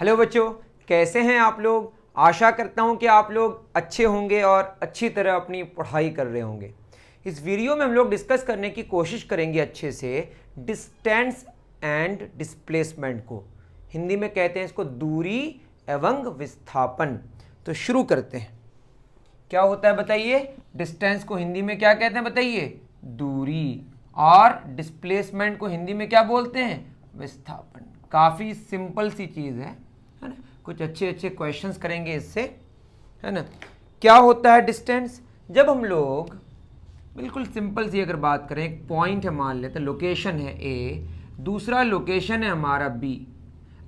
Hello बच्चों कैसे हैं आप लोग आशा करता हूं कि आप लोग अच्छे होंगे और अच्छी तरह अपनी पढ़ाई कर रहे होंगे इस वीडियो में हम लोग डिस्कस करने की कोशिश करेंगे अच्छे से डिस्टेंस एंड डिस्प्लेसमेंट को हिंदी में कहते हैं इसको दूरी एवं विस्थापन तो शुरू करते हैं क्या होता है बताइए डिस्टेंस को हिंदी में क्या कहते हैं बताइए दूरी और डिस्प्लेसमेंट को हिंदी में क्या बोलते हैं विस्थापन काफ़ी सिंपल सी चीज़ है है ना कुछ अच्छे अच्छे क्वेश्चंस करेंगे इससे है ना क्या होता है डिस्टेंस जब हम लोग बिल्कुल सिंपल सी अगर बात करें एक पॉइंट है मान लेते हैं लोकेशन है ए दूसरा लोकेशन है हमारा बी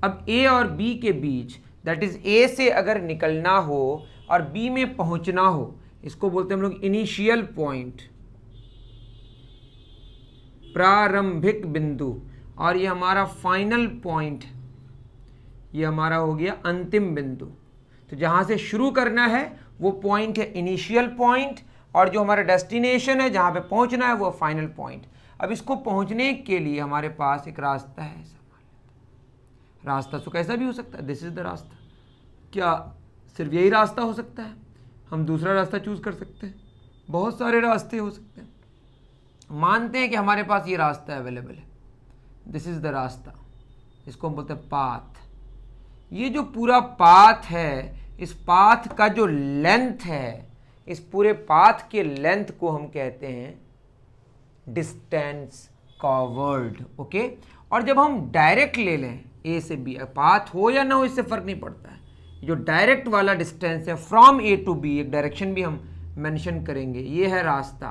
अब ए और बी के बीच दैट इज़ ए से अगर निकलना हो और बी में पहुंचना हो इसको बोलते हैं हम लोग इनिशियल पॉइंट प्रारंभिक बिंदु और ये हमारा फाइनल पॉइंट है ये हमारा हो गया अंतिम बिंदु तो जहाँ से शुरू करना है वो पॉइंट है इनिशियल पॉइंट और जो हमारा डेस्टिनेशन है जहाँ पे पहुँचना है वो फाइनल पॉइंट अब इसको पहुँचने के लिए हमारे पास एक रास्ता है रास्ता तो कैसा भी हो सकता है दिस इज़ द रास्ता क्या सिर्फ यही रास्ता हो सकता है हम दूसरा रास्ता चूज़ कर सकते हैं बहुत सारे रास्ते हो सकते हैं मानते हैं कि हमारे पास ये रास्ता अवेलेबल है दिस इज़ द रास्ता इसको हम बोलते हैं पाथ ये जो पूरा पाथ है इस पाथ का जो लेंथ है इस पूरे पाथ के लेंथ को हम कहते हैं डिस्टेंस कवर्ड ओके और जब हम डायरेक्ट ले लें ए से बी पाथ हो या ना हो इससे फ़र्क नहीं पड़ता है जो डायरेक्ट वाला डिस्टेंस है फ्रॉम ए टू बी एक डायरेक्शन भी हम मेंशन करेंगे ये है रास्ता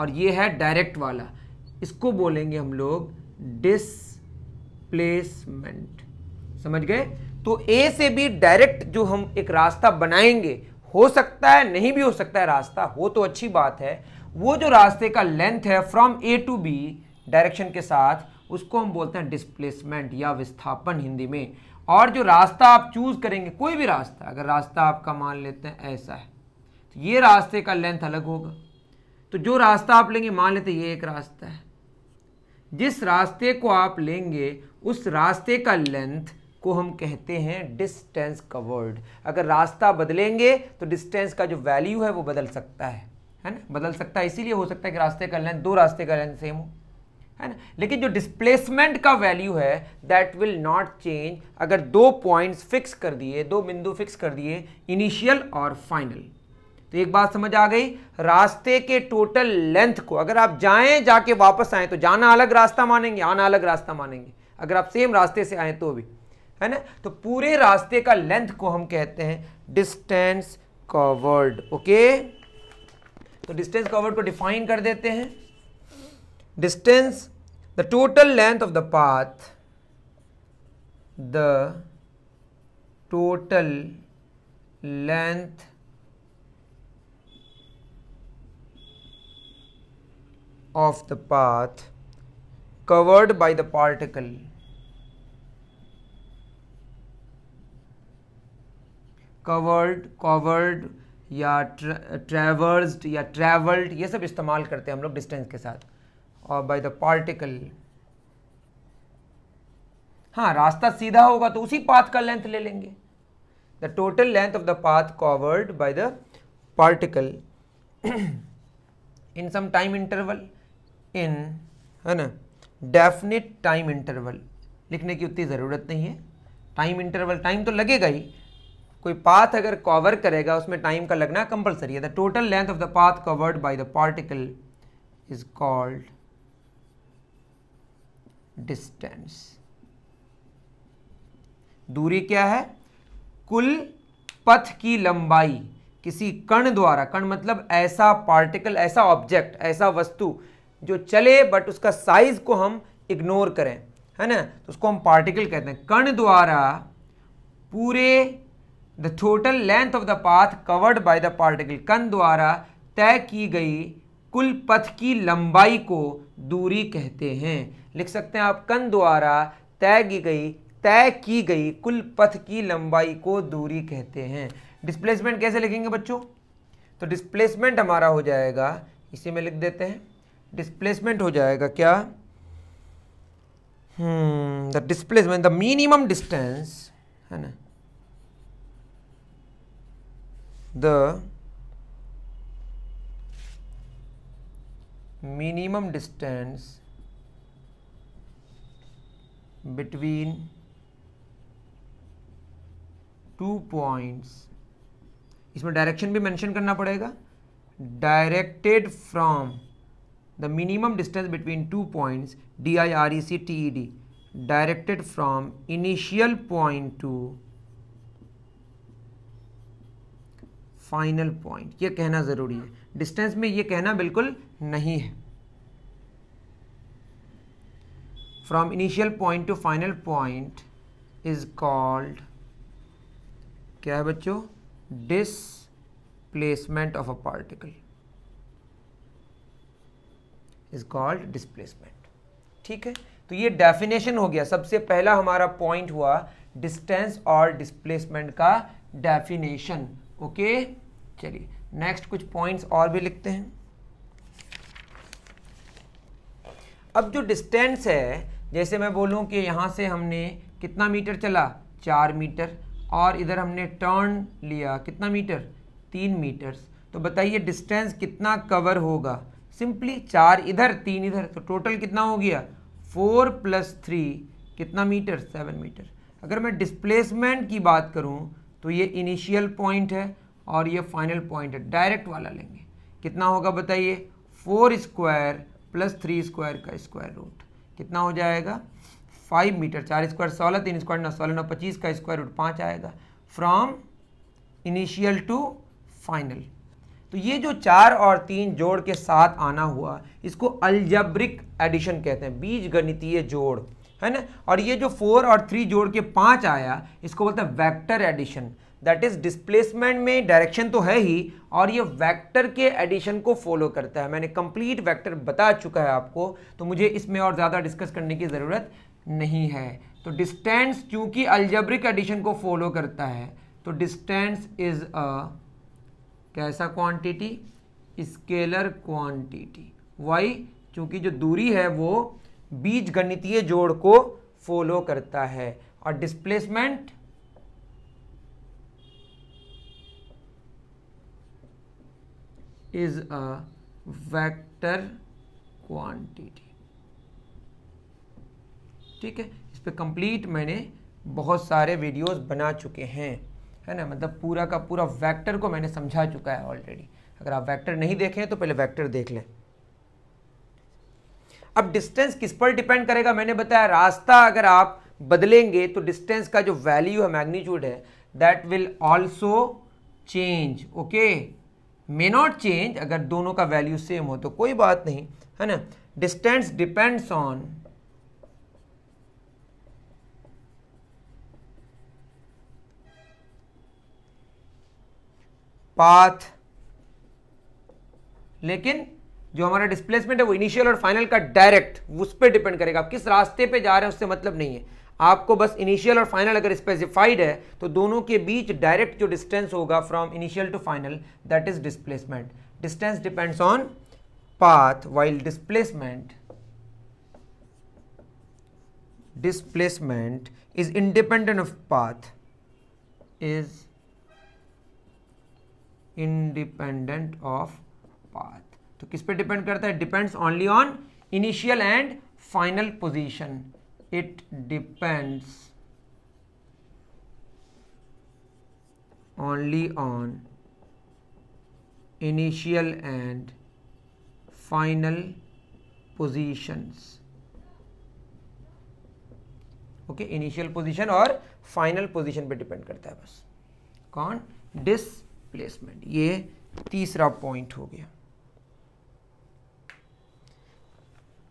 और ये है डायरेक्ट वाला इसको बोलेंगे हम लोग डिसप्लेसमेंट समझ गए तो ए से बी डायरेक्ट जो हम एक रास्ता बनाएंगे हो सकता है नहीं भी हो सकता है रास्ता हो तो अच्छी बात है वो जो रास्ते का लेंथ है from A to B direction के साथ उसको हम बोलते हैं डिस्प्लेसमेंट या विस्थापन हिंदी में और जो रास्ता आप चूज़ करेंगे कोई भी रास्ता अगर रास्ता आपका मान लेते हैं ऐसा है तो ये रास्ते का लेंथ अलग होगा तो जो रास्ता आप लेंगे मान लेते ये एक रास्ता है जिस रास्ते को आप लेंगे उस रास्ते का लेंथ को हम कहते हैं डिस्टेंस कवर्ड अगर रास्ता बदलेंगे तो डिस्टेंस का जो वैल्यू है वो बदल सकता है है ना बदल सकता है इसीलिए हो सकता है कि रास्ते का लेंथ दो रास्ते का लेंथ सेम हो है ना लेकिन जो डिस्प्लेसमेंट का वैल्यू है दैट विल नॉट चेंज अगर दो पॉइंट्स फिक्स कर दिए दो बिंदु फिक्स कर दिए इनिशियल और फाइनल तो एक बात समझ आ गई रास्ते के टोटल लेंथ को अगर आप जाएं जाके वापस आएं तो जाना अलग रास्ता मानेंगे आना अलग रास्ता मानेंगे अगर आप सेम रास्ते से आए तो भी है ना तो पूरे रास्ते का लेंथ को हम कहते हैं डिस्टेंस कवर्ड ओके तो डिस्टेंस कवर्ड को डिफाइन कर देते हैं distance the total length of the path the total length of the path covered by the particle covered covered या ट्रेवर्स्ड या ट्रेवल्ड ये सब इस्तेमाल करते हैं हम लोग डिस्टेंस के साथ और बाय द पार्टिकल हाँ रास्ता सीधा होगा तो उसी पाथ का लेंथ ले लेंगे the total length of the path covered by the particle in some time interval इन है ना डेफिनेट टाइम इंटरवल लिखने की उतनी ज़रूरत नहीं है टाइम इंटरवल टाइम तो लगेगा ही कोई पाथ अगर कवर करेगा उसमें टाइम का लगना कंपलसरी है the total length of the path covered by the particle is called distance दूरी क्या है कुल पथ की लंबाई किसी कण द्वारा कण मतलब ऐसा पार्टिकल ऐसा ऑब्जेक्ट ऐसा वस्तु जो चले बट उसका साइज को हम इग्नोर करें है ना तो उसको हम पार्टिकल कहते हैं कण द्वारा पूरे the total length of the path covered by the particle कण द्वारा तय की गई कुल पथ की लंबाई को दूरी कहते हैं लिख सकते हैं आप कण द्वारा तय की गई तय की गई कुल पथ की लंबाई को दूरी कहते हैं डिस्प्लेसमेंट कैसे लिखेंगे बच्चों तो डिस्प्लेसमेंट हमारा हो जाएगा इसी में लिख देते हैं डिस्प्लेसमेंट हो जाएगा क्या the displacement the minimum distance है ना the minimum distance between two points इसमें डायरेक्शन भी मेंशन करना पड़ेगा directed from the minimum distance between two points D I R E C T E D directed from initial point to final point ये कहना ज़रूरी है distance में ये कहना बिल्कुल नहीं है from initial point to final point is called क्या है बच्चों displacement of a particle is called displacement ठीक है तो ये डेफिनेशन हो गया सबसे पहला हमारा पॉइंट हुआ डिस्टेंस और डिस्प्लेसमेंट का डेफिनेशन ओके okay? चलिए नेक्स्ट कुछ पॉइंट्स और भी लिखते हैं अब जो डिस्टेंस है जैसे मैं बोलूँ कि यहाँ से हमने कितना मीटर चला चार मीटर और इधर हमने टर्न लिया कितना मीटर तीन मीटर्स तो बताइए डिस्टेंस कितना कवर होगा सिंपली चार इधर तीन इधर तो टोटल कितना हो गया फोर प्लस थ्री कितना मीटर सेवन मीटर अगर मैं डिस्प्लेसमेंट की बात करूं तो ये इनिशियल पॉइंट है और ये फाइनल पॉइंट है डायरेक्ट वाला लेंगे कितना होगा बताइए four square plus three square का स्क्वायर रूट कितना हो जाएगा फाइव मीटर चार स्क्वायर सोलह तीन स्क्वायर नौ सोलह नौ पच्चीस का स्क्वायर रूट पाँच आएगा फ्रॉम इनिशियल टू फाइनल तो ये जो चार और तीन जोड़ के साथ आना हुआ इसको अल्जब्रिक एडिशन कहते हैं बीज गणितीय जोड़ है ना और ये जो फोर और थ्री जोड़ के पाँच आया इसको बोलते हैं vector addition that is displacement में डायरेक्शन तो है ही और ये वेक्टर के एडिशन को फॉलो करता है मैंने कंप्लीट वेक्टर बता चुका है आपको तो मुझे इसमें और ज़्यादा डिस्कस करने की ज़रूरत नहीं है तो डिस्टेंस क्योंकि अल्जब्रिक एडिशन को फॉलो करता है तो डिस्टेंस इज अ कैसा क्वांटिटी स्केलर क्वांटिटी वाई क्योंकि जो दूरी है वो बीज गणितीय जोड़ को फॉलो करता है और displacement is a vector quantity ठीक है इस पर कंप्लीट मैंने बहुत सारे वीडियोस बना चुके हैं है ना मतलब पूरा का पूरा वेक्टर को मैंने समझा चुका है ऑलरेडी अगर आप वेक्टर नहीं देखें तो पहले वेक्टर देख लें अब डिस्टेंस किस पर डिपेंड करेगा मैंने बताया रास्ता अगर आप बदलेंगे तो डिस्टेंस का जो वैल्यू है मैग्नीट्यूड है that will also change okay may not change अगर दोनों का वैल्यू सेम हो तो कोई बात नहीं है ना डिस्टेंस डिपेंड्स ऑन पाथ लेकिन जो हमारा डिस्प्लेसमेंट है वो इनिशियल और फाइनल का डायरेक्ट उस पर डिपेंड करेगा आप किस रास्ते पे जा रहे हैं उससे मतलब नहीं है आपको बस इनिशियल और फाइनल अगर स्पेसिफाइड है तो दोनों के बीच डायरेक्ट जो डिस्टेंस होगा from initial to final that is displacement distance depends on path while displacement displacement is independent of path is independent of path तो किस पे डिपेंड करता है depends only on initial and final position it depends only on initial and final positions okay initial position और final position पे depend करता है बस कौन डिसप्लेसमेंट ये तीसरा पॉइंट हो गया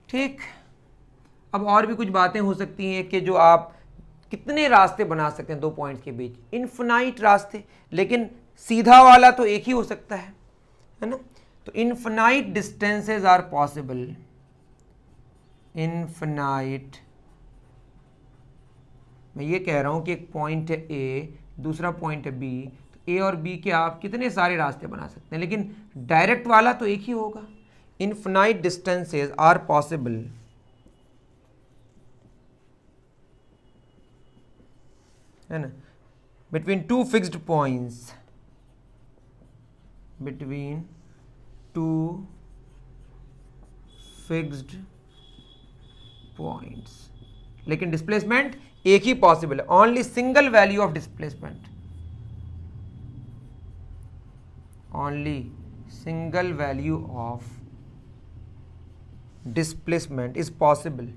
ठीक अब और भी कुछ बातें हो सकती हैं कि जो आप कितने रास्ते बना सकते हैं दो पॉइंट्स के बीच इनफनाइट रास्ते लेकिन सीधा वाला तो एक ही हो सकता है है ना तो infinite distances are possible infinite मैं ये कह रहा हूं कि एक पॉइंट है ए दूसरा पॉइंट है बी तो ए और बी के आप कितने सारे रास्ते बना सकते हैं लेकिन डायरेक्ट वाला तो एक ही होगा इनफनाइट डिस्टेंसेज आर पॉसिबल है ना between two fixed points between two fixed points लेकिन डिस्प्लेसमेंट एक ही पॉसिबल है only single value of displacement only single value of displacement is possible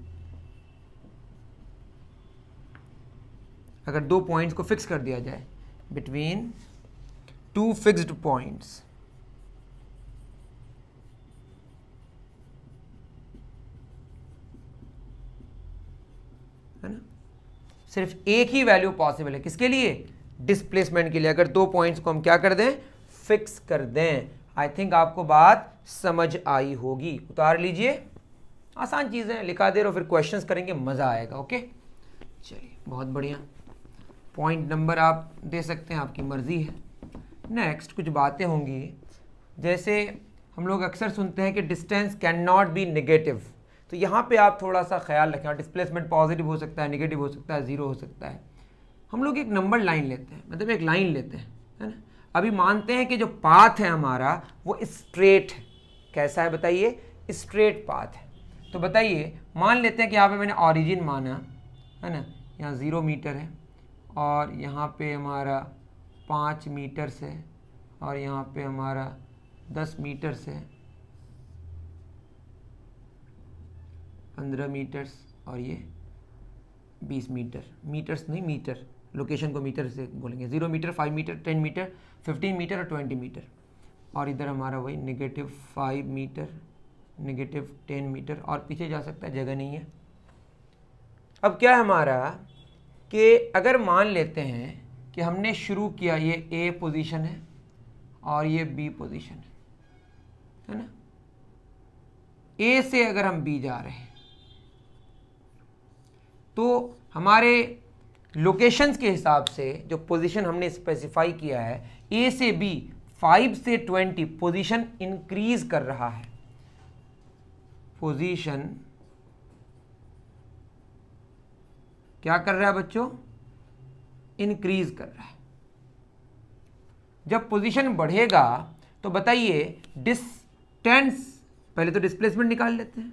अगर दो पॉइंट्स को फिक्स कर दिया जाए बिटवीन टू फिक्स्ड पॉइंट्स है ना सिर्फ एक ही वैल्यू पॉसिबल है किसके लिए डिस्प्लेसमेंट के लिए अगर दो पॉइंट्स को हम क्या कर दें फिक्स कर दें आई थिंक आपको बात समझ आई होगी उतार लीजिए आसान चीज़ें लिखा दे रहे हो फिर क्वेश्चंस करेंगे मज़ा आएगा ओके चलिए बहुत बढ़िया पॉइंट नंबर आप दे सकते हैं आपकी मर्ज़ी है नेक्स्ट कुछ बातें होंगी जैसे हम लोग अक्सर सुनते हैं कि distance can not be negative तो यहाँ पे आप थोड़ा सा ख्याल रखें और डिस्प्लेसमेंट पॉजिटिव हो सकता है नेगेटिव हो सकता है ज़ीरो हो सकता है हम लोग एक नंबर लाइन लेते हैं मतलब एक लाइन लेते हैं है ना अभी मानते हैं कि जो पाथ है हमारा वो स्ट्रेट है कैसा है बताइए स्ट्रेट पाथ है तो बताइए मान लेते हैं कि यहाँ पे मैंने ऑरिजिन माना है ना यहाँ ज़ीरो मीटर है और यहाँ पे हमारा पाँच मीटर से और यहाँ पे हमारा दस मीटर से पंद्रह मीटर्स और ये बीस मीटर मीटर्स नहीं मीटर लोकेशन को मीटर से बोलेंगे zero metre five metre ten metre fifteen metre और ट्वेंटी मीटर और इधर हमारा वही negative five metre negative ten metre और पीछे जा सकता है जगह नहीं है अब क्या है हमारा कि अगर मान लेते हैं कि हमने शुरू किया ये ए पोजीशन है और ये बी पोजीशन है है ना ए से अगर हम बी जा रहे हैं तो हमारे लोकेशंस के हिसाब से जो पोजीशन हमने स्पेसिफाई किया है ए से बी फाइव से ट्वेंटी पोजीशन इंक्रीज कर रहा है पोजीशन क्या कर रहा है बच्चों इंक्रीज कर रहा है जब पोजीशन बढ़ेगा तो बताइए डिस्टेंस पहले तो डिस्प्लेसमेंट निकाल लेते हैं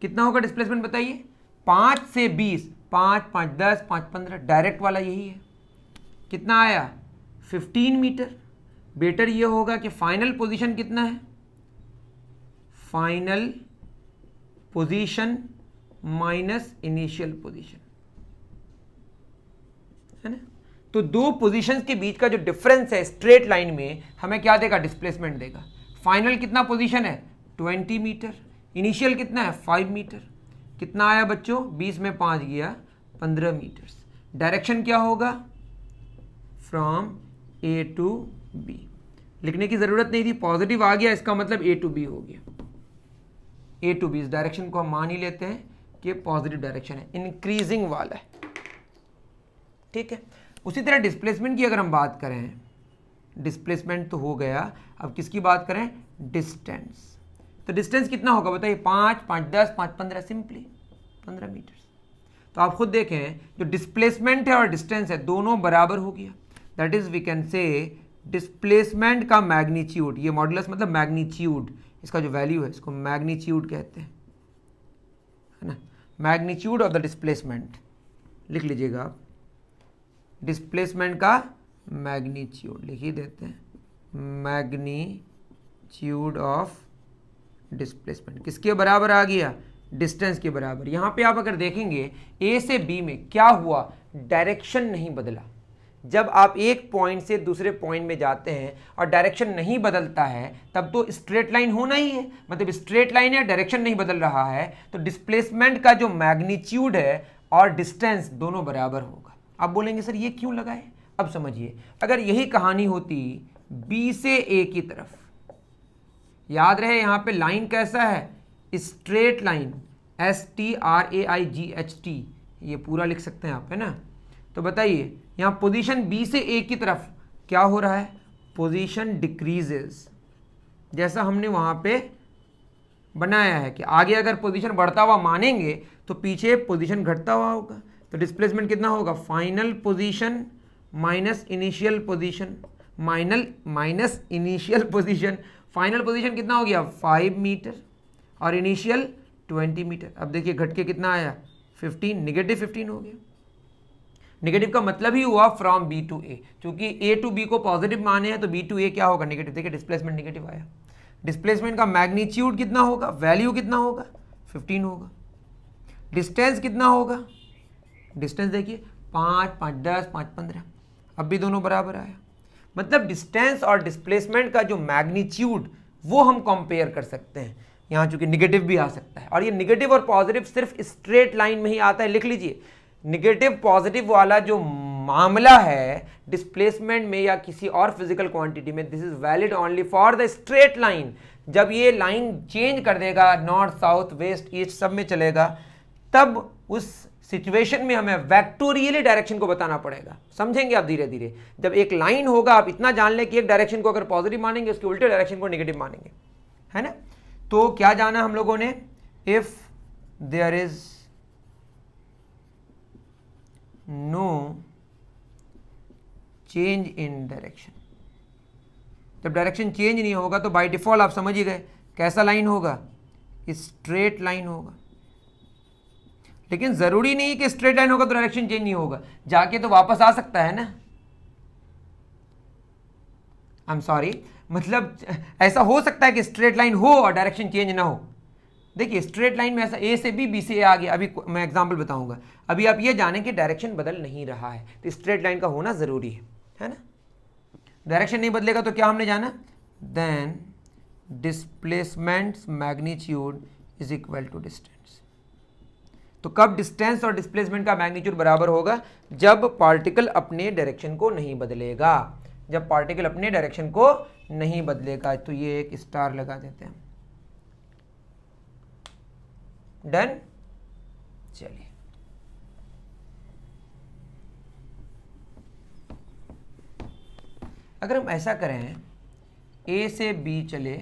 कितना होगा डिस्प्लेसमेंट बताइए पांच से बीस पांच पांच दस पांच पंद्रह डायरेक्ट वाला यही है कितना आया फिफ्टीन मीटर बेटर यह होगा कि फाइनल पोजीशन कितना है final position minus initial position है ना तो दो पोजीशंस के बीच का जो डिफरेंस है स्ट्रेट लाइन में हमें क्या देगा डिस्प्लेसमेंट देगा फाइनल कितना पोजीशन है 20 मीटर इनिशियल कितना है 5 मीटर कितना आया बच्चों 20 में 5 गया 15 मीटर्स डायरेक्शन क्या होगा फ्रॉम ए टू बी लिखने की ज़रूरत नहीं थी पॉजिटिव आ गया इसका मतलब ए टू बी हो गया ए टू बी इस डायरेक्शन को हम मान ही लेते हैं कि पॉजिटिव डायरेक्शन है इंक्रीजिंग वाला है ठीक है उसी तरह डिस्प्लेसमेंट की अगर हम बात करें डिस्प्लेसमेंट तो हो गया अब किसकी बात करें डिस्टेंस तो डिस्टेंस कितना होगा बताइए पाँच पाँच दस पाँच पंद्रह सिंपली पंद्रह मीटर तो आप खुद देखें जो डिस्प्लेसमेंट है और डिस्टेंस है दोनों बराबर हो गया that is we can say displacement का मैग्नीच्यूड ये मॉडल मतलब मैग्नीच्यूड इसका जो वैल्यू है इसको मैग्नीच्यूड कहते हैं है ना मैग्नीच्यूड ऑफ द डिस्प्लेसमेंट लिख लीजिएगा आप डिस्प्लेसमेंट का मैग्नीट्यूड लिख ही देते हैं मैग्नीच्यूड ऑफ डिस्प्लेसमेंट किसके बराबर आ गया डिस्टेंस के बराबर यहाँ पे आप अगर देखेंगे ए से बी में क्या हुआ डायरेक्शन नहीं बदला जब आप एक पॉइंट से दूसरे पॉइंट में जाते हैं और डायरेक्शन नहीं बदलता है तब तो स्ट्रेट लाइन होना ही है मतलब स्ट्रेट लाइन या डायरेक्शन नहीं बदल रहा है तो डिस्प्लेसमेंट का जो मैग्नीट्यूड है और डिस्टेंस दोनों बराबर होगा आप बोलेंगे सर ये क्यों लगाए अब समझिए अगर यही कहानी होती बी से ए की तरफ याद रहे यहाँ पर लाइन कैसा है straight line S T R A I G H T ये पूरा लिख सकते हैं आप है ना तो बताइए यहां पोजीशन बी से ए की तरफ क्या हो रहा है पोजीशन डिक्रीजेस जैसा हमने वहां पे बनाया है कि आगे अगर पोजीशन बढ़ता हुआ मानेंगे तो पीछे पोजीशन घटता हुआ होगा तो डिस्प्लेसमेंट कितना होगा final position minus initial position माइनल minus initial position final position कितना हो गया फाइव मीटर और इनिशियल ट्वेंटी मीटर अब देखिए घटके कितना आया फिफ्टीन निगेटिव फिफ्टीन हो गया नेगेटिव का मतलब ही हुआ फ्रॉम बी टू ए चूंकि ए टू बी को पॉजिटिव माने हैं तो बी टू ए क्या होगा नेगेटिव देखिए डिस्प्लेसमेंट नेगेटिव आया डिस्प्लेसमेंट का मैग्नीट्यूड कितना होगा वैल्यू कितना होगा 15 होगा डिस्टेंस कितना होगा डिस्टेंस देखिए पाँच पाँच दस पाँच पंद्रह अब भी दोनों बराबर आया मतलब डिस्टेंस और डिस्प्लेसमेंट का जो मैग्नीट्यूड वो हम कंपेयर कर सकते हैं यहाँ चूंकि निगेटिव भी आ सकता है और ये निगेटिव और पॉजिटिव सिर्फ स्ट्रेट लाइन में ही आता है लिख लीजिए निगेटिव पॉजिटिव वाला जो मामला है डिस्प्लेसमेंट में या किसी और फिजिकल क्वांटिटी में this is valid only for the straight line जब ये लाइन चेंज कर देगा नॉर्थ साउथ वेस्ट ईस्ट सब में चलेगा तब उस सिचुएशन में हमें वैक्टोरियली डायरेक्शन को बताना पड़ेगा समझेंगे आप धीरे धीरे जब एक लाइन होगा आप इतना जान लें कि एक डायरेक्शन को अगर पॉजिटिव मानेंगे उसके उल्टे डायरेक्शन को निगेटिव मानेंगे है ना तो क्या जाना हम लोगों ने if there is no change in direction जब डायरेक्शन चेंज नहीं होगा तो बाय डिफॉल्ट आप समझ ही गए कैसा लाइन होगा स्ट्रेट लाइन होगा लेकिन जरूरी नहीं कि स्ट्रेट लाइन होगा तो डायरेक्शन चेंज नहीं होगा जाके तो वापस आ सकता है ना आई एम सॉरी मतलब ऐसा हो सकता है कि स्ट्रेट लाइन हो और डायरेक्शन चेंज ना हो देखिए स्ट्रेट लाइन में ऐसा ए से बी बी से ए आ गया अभी मैं एग्जाम्पल बताऊंगा अभी आप ये जाने कि डायरेक्शन बदल नहीं रहा है तो स्ट्रेट लाइन का होना ज़रूरी है है ना डायरेक्शन नहीं बदलेगा तो क्या हमने जाना then displacement magnitude is equal to distance तो कब डिस्टेंस और डिस्प्लेसमेंट का मैग्नीट्यूड बराबर होगा जब पार्टिकल अपने डायरेक्शन को नहीं बदलेगा जब पार्टिकल अपने डायरेक्शन को नहीं बदलेगा तो ये एक स्टार लगा देते हैं डन चलिए अगर हम ऐसा करें ए से बी चले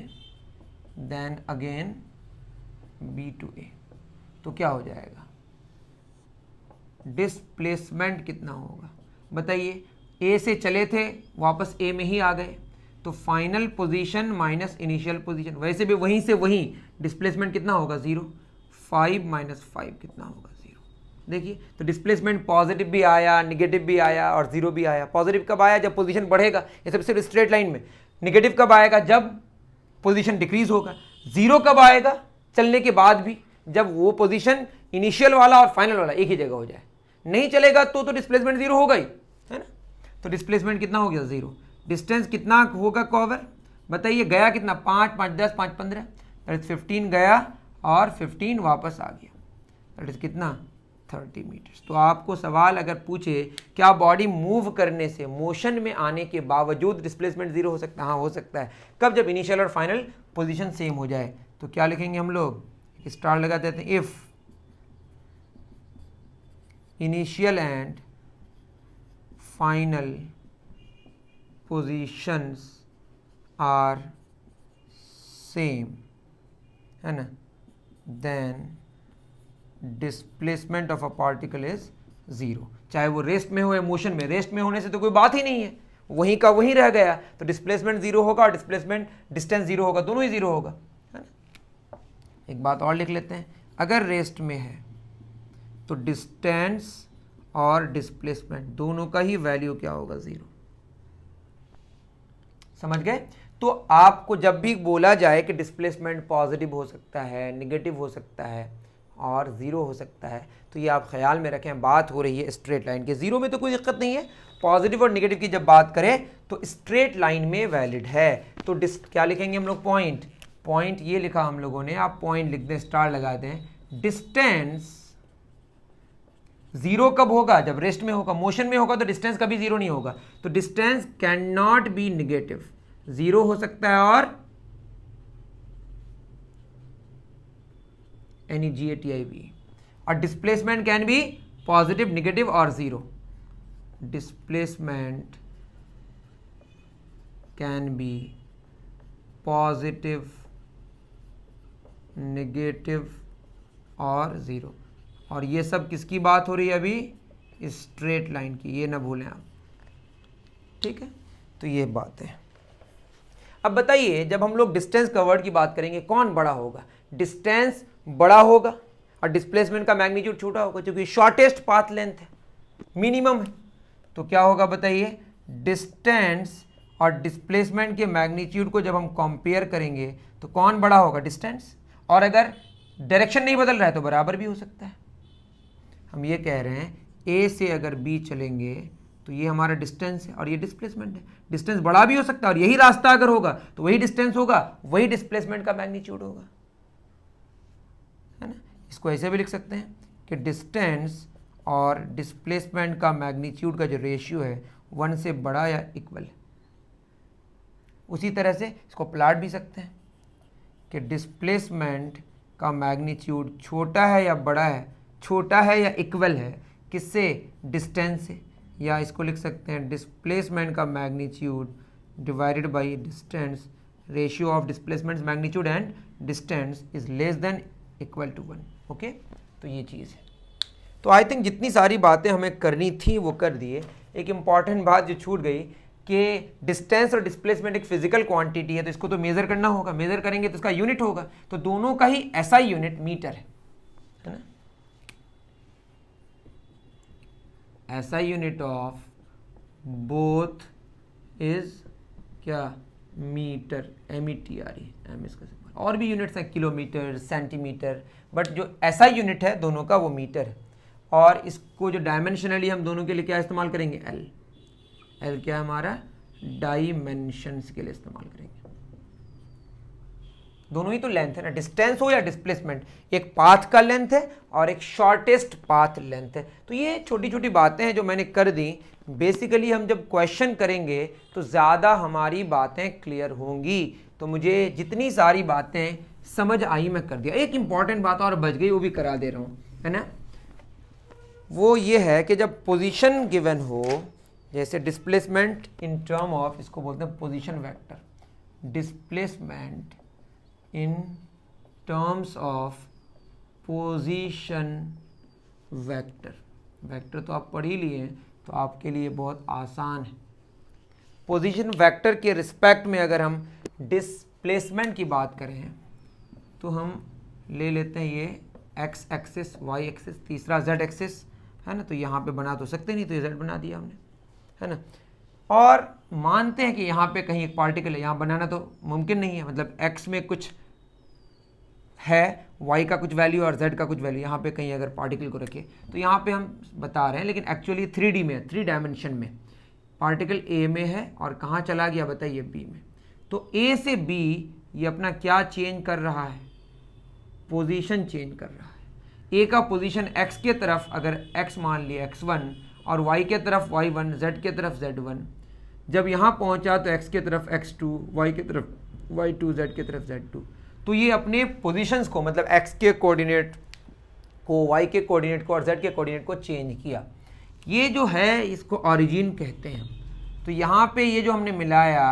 then again B to A तो क्या हो जाएगा डिस्प्लेसमेंट कितना होगा बताइए ए से चले थे वापस ए में ही आ गए तो final position minus initial position वैसे भी वहीं से वहीं डिस्प्लेसमेंट कितना होगा ज़ीरो फाइव माइनस फाइव कितना होगा जीरो देखिए तो डिस्प्लेसमेंट पॉजिटिव भी आया निगेटिव भी आया और जीरो भी आया पॉजिटिव कब आया जब पोजिशन बढ़ेगा ये सब सिर्फ स्ट्रेट लाइन में निगेटिव कब आएगा जब पोजिशन डिक्रीज होगा जीरो कब आएगा चलने के बाद भी जब वो पोजिशन इनिशियल वाला और फाइनल वाला एक ही जगह हो जाए नहीं चलेगा तो तो डिस्प्लेसमेंट जीरो होगा ही है ना तो डिस्प्लेसमेंट कितना हो गया जीरो डिस्टेंस कितना होगा कवर बताइए गया कितना पाँच पाँच दस पाँच पंद्रह फिफ्टीन गया और 15 वापस आ गया दट इज़ कितना 30 मीटर्स तो आपको सवाल अगर पूछे क्या बॉडी मूव करने से मोशन में आने के बावजूद डिस्प्लेसमेंट ज़ीरो हो सकता है हाँ हो सकता है कब जब इनिशियल और फाइनल पोजीशन सेम हो जाए तो क्या लिखेंगे हम लोग स्टार लगा देते हैं if initial and final positions are same है ना then displacement of a particle is zero चाहे वो रेस्ट में हो या मोशन में रेस्ट में होने से तो कोई बात ही नहीं है वहीं का वहीं रह गया तो डिस्प्लेसमेंट जीरो होगा और डिस्प्लेसमेंट डिस्टेंस जीरो होगा दोनों ही जीरो होगा है ना एक बात और लिख लेते हैं अगर रेस्ट में है तो डिस्टेंस और डिस्प्लेसमेंट दोनों का ही वैल्यू क्या होगा ज़ीरो समझ गए तो आपको जब भी बोला जाए कि डिस्प्लेसमेंट पॉजिटिव हो सकता है निगेटिव हो सकता है और ज़ीरो हो सकता है तो ये आप ख्याल में रखें बात हो रही है स्ट्रेट लाइन की ज़ीरो में तो कोई दिक्कत नहीं है पॉजिटिव और निगेटिव की जब बात करें तो स्ट्रेट लाइन में वैलिड है तो डिस क्या लिखेंगे हम लोग पॉइंट पॉइंट ये लिखा हम लोगों ने आप पॉइंट लिख दें स्टार लगा दें डिस्टेंस जीरो कब होगा जब रेस्ट में होगा मोशन में होगा तो डिस्टेंस कभी जीरो नहीं होगा तो distance can not be negative zero हो सकता है और N E G A T I V और displacement can be positive negative और zero displacement can be positive negative और ज़ीरो और ये सब किसकी बात हो रही है अभी स्ट्रेट लाइन की ये ना भूलें आप ठीक है तो ये बात है अब बताइए जब हम लोग डिस्टेंस कवर्ड की बात करेंगे कौन बड़ा होगा डिस्टेंस बड़ा होगा और डिस्प्लेसमेंट का मैग्नीट्यूड छोटा होगा क्योंकि शॉर्टेस्ट पाथ लेंथ है मिनिमम है तो क्या होगा बताइए डिस्टेंस और डिस्प्लेसमेंट के मैग्नीट्यूड को जब हम कंपेयर करेंगे तो कौन बड़ा होगा डिस्टेंस और अगर डायरेक्शन नहीं बदल रहा है तो बराबर भी हो सकता है हम ये कह रहे हैं ए से अगर बी चलेंगे तो ये हमारा डिस्टेंस है और ये डिस्प्लेसमेंट है डिस्टेंस बड़ा भी हो सकता है और यही रास्ता अगर होगा तो वही डिस्टेंस होगा वही डिस्प्लेसमेंट का मैग्नीट्यूड होगा है ना इसको ऐसे भी लिख सकते हैं कि डिस्टेंस और डिस्प्लेसमेंट का मैग्नीट्यूड का जो रेशियो है वन से बड़ा या इक्वल है उसी तरह से इसको प्लाट भी सकते हैं कि डिस्प्लेसमेंट का मैग्नीट्यूड छोटा है या बड़ा है छोटा है या इक्वल है किससे डिस्टेंस से या इसको लिख सकते हैं डिस्प्लेसमेंट का magnitude divided by distance ratio of displacement magnitude and distance is less than equal to one okay तो ये चीज़ है तो आई थिंक जितनी सारी बातें हमें करनी थी वो कर दिए एक इम्पॉर्टेंट बात जो छूट गई कि डिस्टेंस और डिस्प्लेसमेंट एक फिजिकल क्वांटिटी है तो इसको तो मेज़र करना होगा मेज़र करेंगे तो इसका यूनिट होगा तो दोनों का ही ऐसा यूनिट मीटर है है ना ऐसा यूनिट ऑफ बोथ इज क्या metre M E T R E M इसका और भी यूनिट्स हैं किलोमीटर सेंटीमीटर बट जो ऐसा यूनिट है दोनों का वो मीटर है और इसको जो डायमेंशनली हम दोनों के लिए क्या इस्तेमाल करेंगे एल एल क्या हमारा डाइमेंशंस के लिए इस्तेमाल करेंगे दोनों ही तो लेंथ है ना डिस्टेंस हो या डिस्प्लेसमेंट एक पाथ का लेंथ है और एक शॉर्टेस्ट पाथ लेंथ है तो ये छोटी छोटी बातें हैं जो मैंने कर दी बेसिकली हम जब क्वेश्चन करेंगे तो ज़्यादा हमारी बातें क्लियर होंगी तो मुझे जितनी सारी बातें समझ आई मैं कर दिया एक इम्पॉर्टेंट बात और बच गई वो भी करा दे रहा हूँ है ना वो ये है कि जब पोजिशन गिवन हो जैसे डिस्प्लेसमेंट इन टर्म ऑफ इसको बोलते हैं position vector displacement in terms of position vector vector तो आप पढ़ ही लिए तो आपके लिए बहुत आसान है पोजिशन वैक्टर के रिस्पेक्ट में अगर हम डिसप्लेसमेंट की बात करें तो हम ले लेते हैं ये एक्स एक्सिस वाई एक्सिस तीसरा जेड एक्सिस है ना तो यहाँ पे बना तो सकते नहीं तो ये जेड बना दिया हमने है ना और मानते हैं कि यहाँ पे कहीं एक पार्टिकल है यहाँ बनाना तो मुमकिन नहीं है मतलब एक्स में कुछ है वाई का कुछ वैल्यू और जेड का कुछ वैल्यू यहाँ पे कहीं अगर पार्टिकल को रखे तो यहाँ पे हम बता रहे हैं लेकिन एक्चुअली थ्री डी में थ्री डायमेंशन में पार्टिकल ए में है और कहाँ चला गया बताइए बी में तो ए से बी ये अपना क्या चेंज कर रहा है पोजीशन चेंज कर रहा है ए का पोजीशन एक्स के तरफ अगर एक्स मान लिया एक्स वन और वाई के तरफ वाई वन जेड के तरफ जेड वन जब यहाँ पहुँचा तो एक्स की तरफ एक्स टू वाई की तरफ वाई टू जेड की तरफ जेड टू तो ये अपने पोजीशंस को मतलब एक्स के कोऑर्डिनेट को वाई के कोऑर्डिनेट को और जेड के कोऑर्डिनेट को चेंज किया ये जो है इसको ऑरिजिन कहते हैं तो यहाँ पे ये जो हमने मिलाया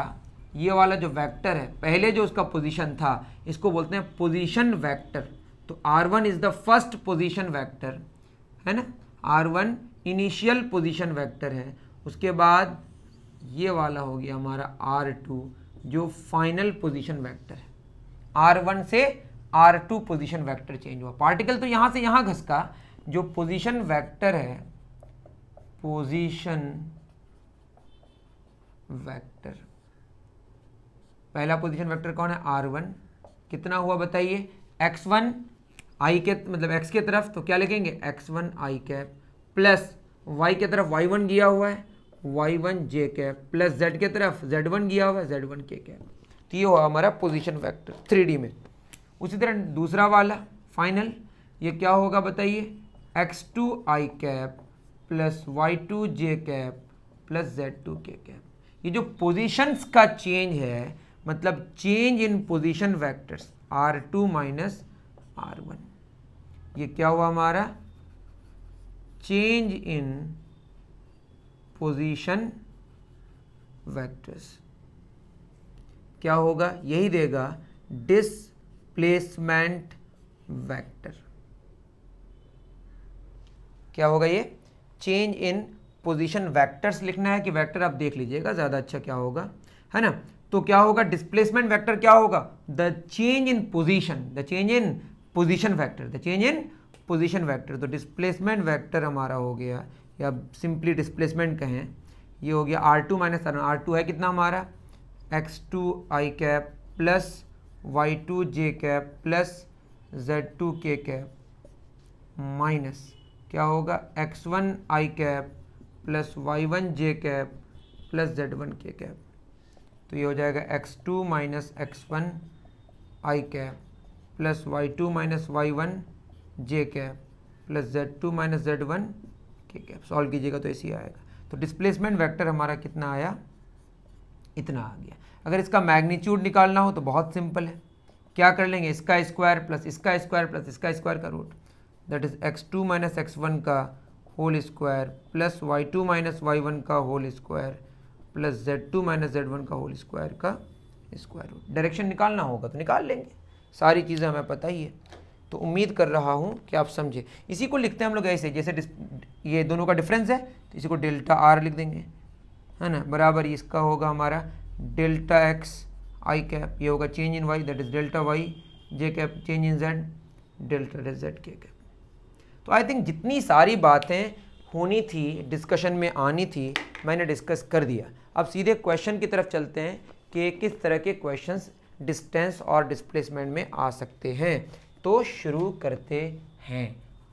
ये वाला जो वेक्टर है पहले जो उसका पोजीशन था इसको बोलते हैं पोजीशन वेक्टर तो R one is the first position vector है ना R one initial position vector है उसके बाद ये वाला हो गया हमारा आर टू जो फाइनल पोजिशन वैक्टर है आर वन से R two position vector change हुआ पार्टिकल तो यहां से यहां घसका जो पोजिशन वैक्टर है पोजिशन वैक्टर पहला पोजिशन वैक्टर कौन है आर वन कितना हुआ बताइए एक्स वन आई के मतलब एक्स के तरफ तो क्या लिखेंगे X one I cap plus Y के तरफ वाई वन गया हुआ है वाई वन जे कैप प्लस जेड के तरफ जेड वन गया हुआ है जेड वन के कैप तो ये हुआ हमारा पोजिशन फैक्टर थ्री डी में उसी तरह दूसरा वाला फाइनल ये क्या होगा बताइए X two I cap plus Y two J cap plus Z two K cap ये जो पोजिशंस का चेंज है मतलब change in position vectors R two minus R one ये क्या हुआ हमारा चेंज इन पोजीशन वेक्टर्स क्या होगा यही देगा डिसप्लेसमेंट वेक्टर क्या होगा ये चेंज इन पोजीशन वेक्टर्स लिखना है कि वेक्टर आप देख लीजिएगा ज़्यादा अच्छा क्या होगा है ना तो क्या होगा डिस्प्लेसमेंट वेक्टर क्या होगा the change in position the change in position vector the change in position vector तो डिस्प्लेसमेंट वेक्टर हमारा हो गया या सिंपली डिस्प्लेसमेंट कहें ये हो गया R two minus R R two है कितना हमारा X two I cap plus Y two J cap plus Z two K cap minus क्या होगा X one I cap plus Y one J cap plus Z one K cap तो ये हो जाएगा X two minus X one I cap plus Y two minus Y one J cap plus Z two minus Z one ठीक है solve कीजिएगा तो ऐसे ही आएगा तो डिस्प्लेसमेंट वेक्टर हमारा कितना आया इतना आ गया अगर इसका मैग्नीट्यूड निकालना हो तो बहुत सिंपल है क्या कर लेंगे इसका स्क्वायर प्लस इसका स्क्वायर प्लस इसका स्क्वायर का root that is X two minus X one का whole square plus Y two minus Y one का whole square plus Z two minus Z one का होल स्क्वायर का square root direction निकालना होगा तो निकाल लेंगे सारी चीज़ें हमें पता ही है तो उम्मीद कर रहा हूँ कि आप समझे इसी को लिखते हैं हम लोग ऐसे जैसे ये दोनों का डिफरेंस है तो इसी को डेल्टा आर लिख देंगे है ना बराबर इसका होगा हमारा डेल्टा एक्स आई कैप ये होगा change in Y that is delta Y J cap change in Z delta डेट जेड के कैप तो आई थिंक जितनी सारी बातें होनी थी डिस्कशन में आनी थी मैंने डिस्कस कर दिया अब सीधे क्वेश्चन की तरफ चलते हैं कि किस तरह के क्वेश्चंस डिस्टेंस और डिस्प्लेसमेंट में आ सकते हैं तो शुरू करते हैं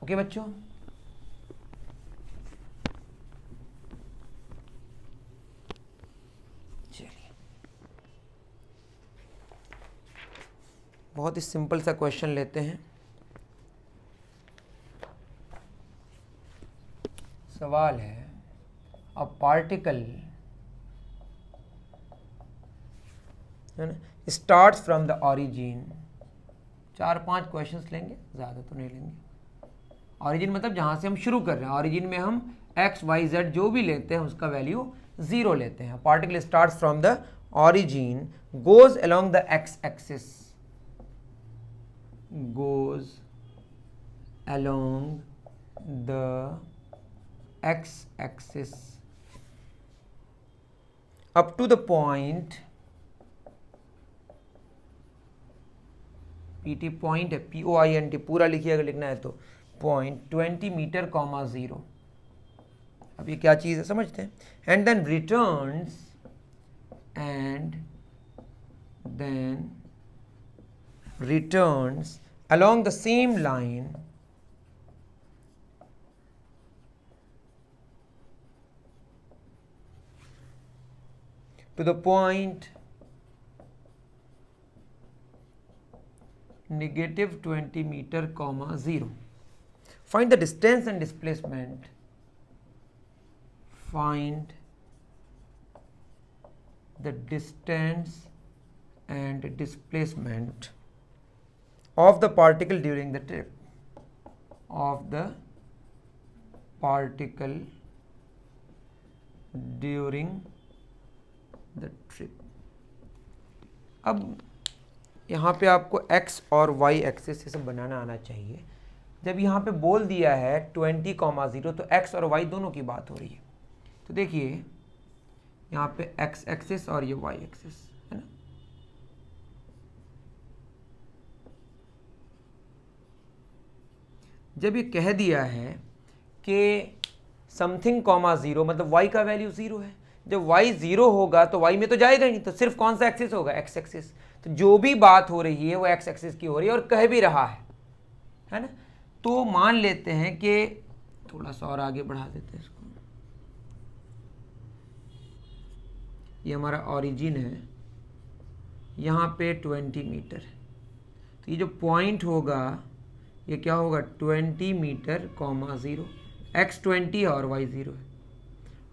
ओके बच्चों बहुत ही सिंपल सा क्वेश्चन लेते हैं सवाल है अ पार्टिकल है ना स्टार्ट फ्रॉम द ऑरिजिन चार पांच क्वेश्चंस लेंगे ज़्यादा तो नहीं लेंगे ऑरिजिन मतलब जहाँ से हम शुरू कर रहे हैं ऑरिजिन में हम एक्स वाई जेड जो भी लेते हैं उसका वैल्यू ज़ीरो लेते हैं particle start from the origin goes along the X axis goes along the X axis up to the point T point है P O I N T पूरा लिखिए अगर लिखना है तो point twenty metre comma zero अब ये क्या चीज़ है समझते हैं and then return and then return along the same line to the point negative 20 meter comma 0. Find the distance and displacement. Find the distance and displacement of the particle during the trip of the particle during the trip. अब यहाँ पे आपको x और y access ये सब बनाना आना चाहिए जब यहाँ पे बोल दिया है ट्वेंटी कॉमा ज़ीरो तो x और y दोनों की बात हो रही है तो देखिए यहाँ पे x एक्सेस और ये y एक्सेस है ना जब ये कह दिया है कि समथिंग कॉमा ज़ीरो मतलब y का वैल्यू ज़ीरो है जब y ज़ीरो होगा तो y में तो जाएगा ही नहीं तो सिर्फ कौन सा एक्सेस होगा x एक्सेस तो जो भी बात हो रही है वो एक्स एक्सिस की हो रही है और कह भी रहा है है ना तो मान लेते हैं कि थोड़ा सा और आगे बढ़ा देते हैं इसको ये हमारा ओरिजिन है यहाँ पे ट्वेंटी मीटर है तो ये जो पॉइंट होगा ये क्या होगा twenty metre comma zero X twenty और वाई ज़ीरो है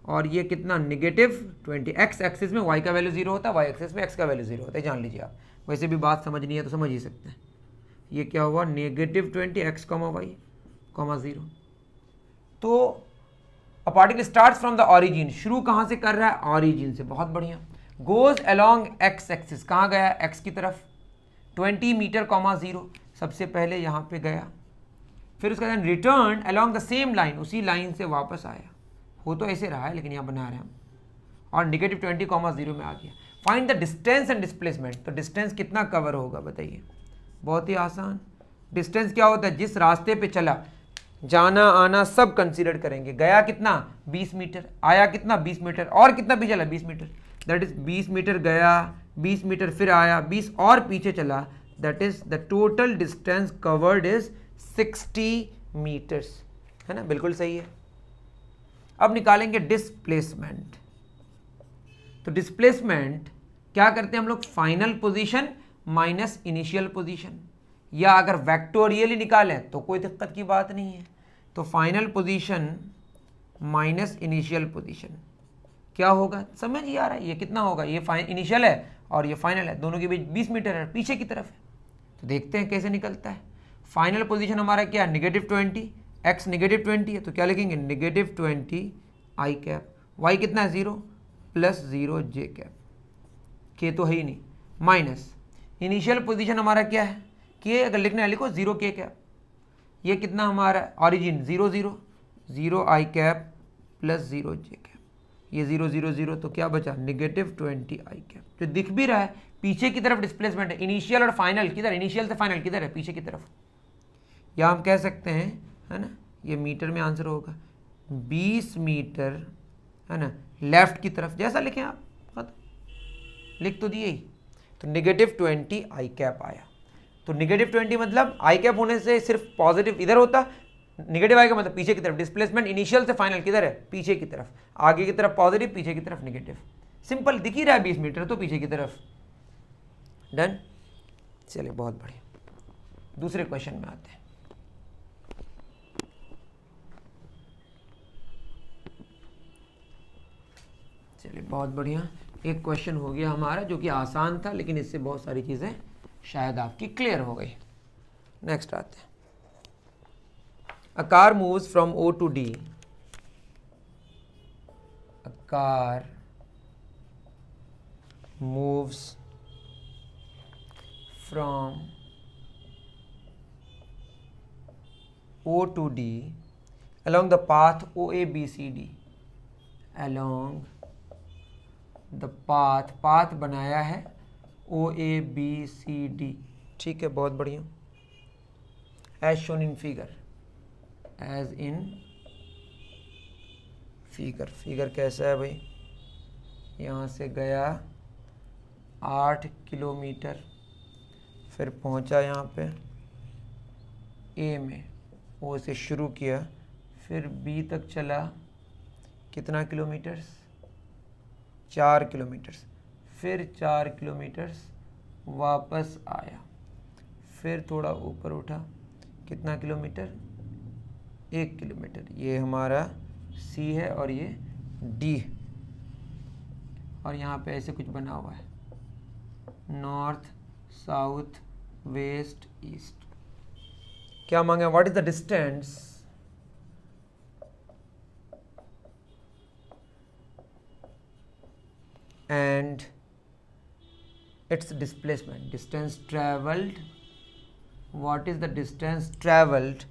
और ये कितना निगेटिव ट्वेंटी एक्स एक्सिस में वाई का वैल्यू जीरो होता है वाई एक्सिस में एक्स का वैल्यू जीरो होता है जान लीजिए आप वैसे भी बात समझनी है तो समझ ही सकते हैं ये क्या हुआ negative twenty X comma Y comma zero तो a particle start from the origin शुरू कहाँ से कर रहा है ऑरिजिन से बहुत बढ़िया गोज अलॉन्ग एक्स एक्सिस कहाँ गया एक्स की तरफ ट्वेंटी मीटर कॉमा ज़ीरो सबसे पहले यहाँ पे गया फिर उसके बाद return along the same line उसी लाइन से वापस आया हो तो ऐसे रहा है लेकिन यहाँ बना रहे हैं हम और निगेटिव ट्वेंटी कॉमा जीरो में आ गया find the distance and displacement तो डिस्टेंस कितना कवर होगा बताइए बहुत ही आसान डिस्टेंस क्या होता है जिस रास्ते पे चला जाना आना सब कंसीडर करेंगे गया कितना 20 मीटर आया कितना 20 मीटर और कितना पीछे चला 20 मीटर दैट इज 20 मीटर गया 20 मीटर फिर आया 20 और पीछे चला that is the total distance covered is 60 metres है ना बिल्कुल सही है अब निकालेंगे डिस्प्लेसमेंट तो डिस्प्लेसमेंट क्या करते हैं हम लोग final position minus initial position या अगर वैक्टोरियली निकालें तो कोई दिक्कत की बात नहीं है तो final position minus initial position क्या होगा समझ ही आ रहा है ये कितना होगा ये इनिशियल है और ये फाइनल है दोनों के बीच 20 मीटर है पीछे की तरफ है तो देखते हैं कैसे निकलता है फाइनल पोजीशन हमारा क्या है negative twenty x negative twenty है तो क्या लिखेंगे negative twenty i cap y कितना है zero plus zero j cap के तो है ही नहीं माइनस इनिशियल पोजीशन हमारा क्या है के अगर लिखने वाले को ज़ीरो के कैप ये कितना हमारा origin zero zero zero i cap plus zero j cap ये जीरो जीरो जीरो तो क्या बचा निगेटिव ट्वेंटी आई कैप जो दिख भी रहा है पीछे की तरफ डिस्प्लेसमेंट है इनिशियल और फाइनल किधर इनिशियल से फाइनल किधर है पीछे की तरफ या हम कह सकते हैं है ना ये मीटर में आंसर होगा बीस मीटर है ना लेफ्ट की तरफ जैसा लिखें आप लिख तो दिए ही तो नेगेटिव ट्वेंटी आई कैप आया तो निगेटिव ट्वेंटी मतलब आई कैप होने से सिर्फ पॉजिटिव इधर होता नेगेटिव आई मतलब पीछे की तरफ डिस्प्लेसमेंट इनिशियल से फाइनल किधर है पीछे की तरफ आगे की तरफ पॉजिटिव पीछे की तरफ निगेटिव सिंपल दिख ही रहा है बीस मीटर तो पीछे की तरफ डन चलिए बहुत बढ़िया दूसरे क्वेश्चन में आते हैं चलिए बहुत बढ़िया एक क्वेश्चन हो गया हमारा जो कि आसान था लेकिन इससे बहुत सारी चीज़ें शायद आपकी क्लियर हो गई नेक्स्ट आते हैं a car moves from O to D a car D along the path O A B C D along the path path बनाया है ओ ए बी सी डी ठीक है बहुत बढ़िया as shown in figure as in figure figure कैसा है भाई यहाँ से गया आठ किलोमीटर फिर पहुँचा यहाँ पे ए में वो से शुरू किया फिर बी तक चला कितना किलोमीटर्स चार किलोमीटर्स फिर चार किलोमीटर्स वापस आया फिर थोड़ा ऊपर उठा कितना किलोमीटर एक किलोमीटर ये हमारा सी है और ये डी है और यहाँ पे ऐसे कुछ बना हुआ है नॉर्थ साउथ वेस्ट ईस्ट क्या मांगे what is the distance and its displacement distance traveled what is the distance traveled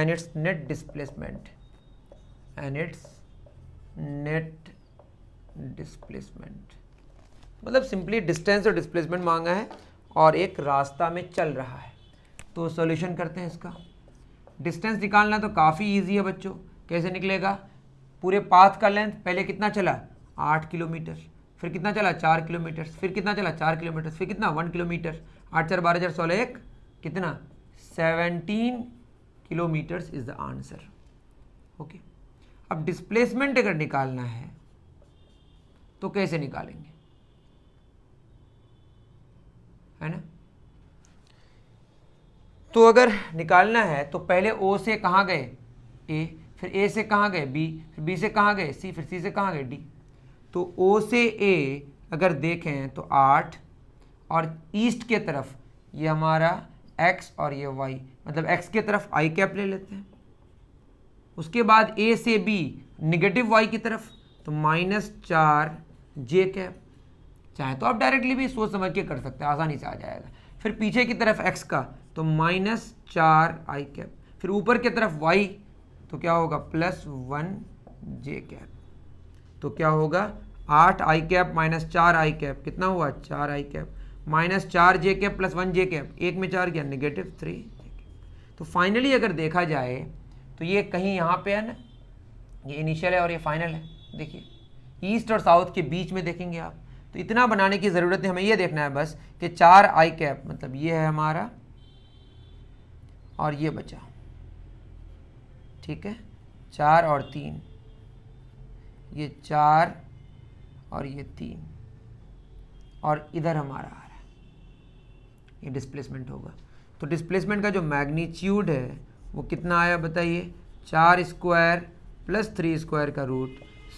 and its net displacement and its net displacement मतलब सिंपली डिस्टेंस और डिस्प्लेसमेंट मांगा है और एक रास्ता में चल रहा है तो सॉल्यूशन करते हैं इसका डिस्टेंस निकालना तो काफ़ी इजी है बच्चों कैसे निकलेगा पूरे पाथ का लेंथ पहले कितना चला आठ किलोमीटर फिर कितना चला चार किलोमीटर फिर कितना चला चार किलोमीटर फिर कितना वन किलोमीटर आठ चार बारह हज़ार सोलह एक कितना seventeen kilometres is the answer okay अब डिस्प्लेसमेंट अगर निकालना है तो कैसे निकालेंगे है ना तो अगर निकालना है तो पहले ओ से कहाँ गए ए फिर ए से कहाँ गए बी फिर बी से कहाँ गए सी फिर सी से कहाँ गए डी तो ओ से ए अगर देखें तो आठ और ईस्ट के तरफ ये हमारा एक्स और ये वाई मतलब एक्स के तरफ आई कैप ले लेते हैं उसके बाद ए से बी निगेटिव वाई की तरफ तो माइनस चार जे कैप चाहे तो आप डायरेक्टली भी सोच समझ के कर सकते हैं आसानी से आ जाएगा फिर पीछे की तरफ एक्स का तो माइनस चार आई कैप फिर ऊपर की तरफ वाई तो क्या होगा प्लस वन जे कैप तो क्या होगा आठ आई कैप माइनस चार आई कैप कितना हुआ चार आई कैप माइनस चार जे कैप प्लस वन जे कैप एक में चार क्या नेगेटिव थ्री तो फाइनली अगर देखा जाए तो ये कहीं यहाँ पे है ना ये इनिशियल है और ये फाइनल है देखिए ईस्ट और साउथ के बीच में देखेंगे आप तो इतना बनाने की ज़रूरत है हमें ये देखना है बस कि चार आई कैप मतलब ये है हमारा और ये बचा ठीक है चार और तीन ये चार और ये तीन और इधर हमारा आ रहा है ये डिस्प्लेसमेंट होगा तो डिस्प्लेसमेंट का जो मैग्नीट्यूड है वो कितना आया बताइए चार स्क्वायर प्लस थ्री स्क्वायर का रूट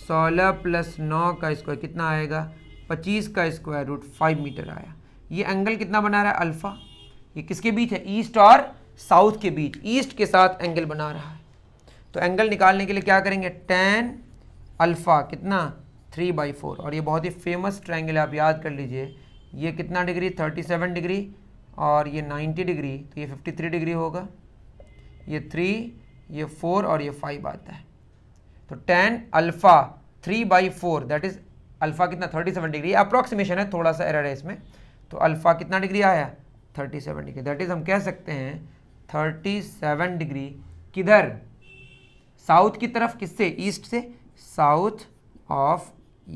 सोलह प्लस नौ का स्क्वायर कितना आएगा पच्चीस का स्क्वायर रूट फाइव मीटर आया ये एंगल कितना बना रहा है अल्फ़ा ये किसके बीच है ईस्ट और साउथ के बीच ईस्ट के साथ एंगल बना रहा है तो एंगल निकालने के लिए क्या करेंगे टेन अल्फ़ा कितना थ्री बाई फोर और ये बहुत ही फेमस ट्रायंगल आप याद कर लीजिए ये कितना डिग्री थर्टी सेवन डिग्री और ये नाइन्टी डिग्री तो ये फिफ्टी थ्री डिग्री होगा ये थ्री ये फोर और ये फाइव आता है तो ten alpha three by four that is alpha कितना थर्टी सेवन डिग्री अप्रॉक्सीमेशन है थोड़ा सा एरर है इसमें तो अल्फ़ा कितना डिग्री आया thirty seven degree that is हम कह सकते हैं थर्टी सेवन डिग्री किधर साउथ की तरफ किससे ईस्ट से साउथ ऑफ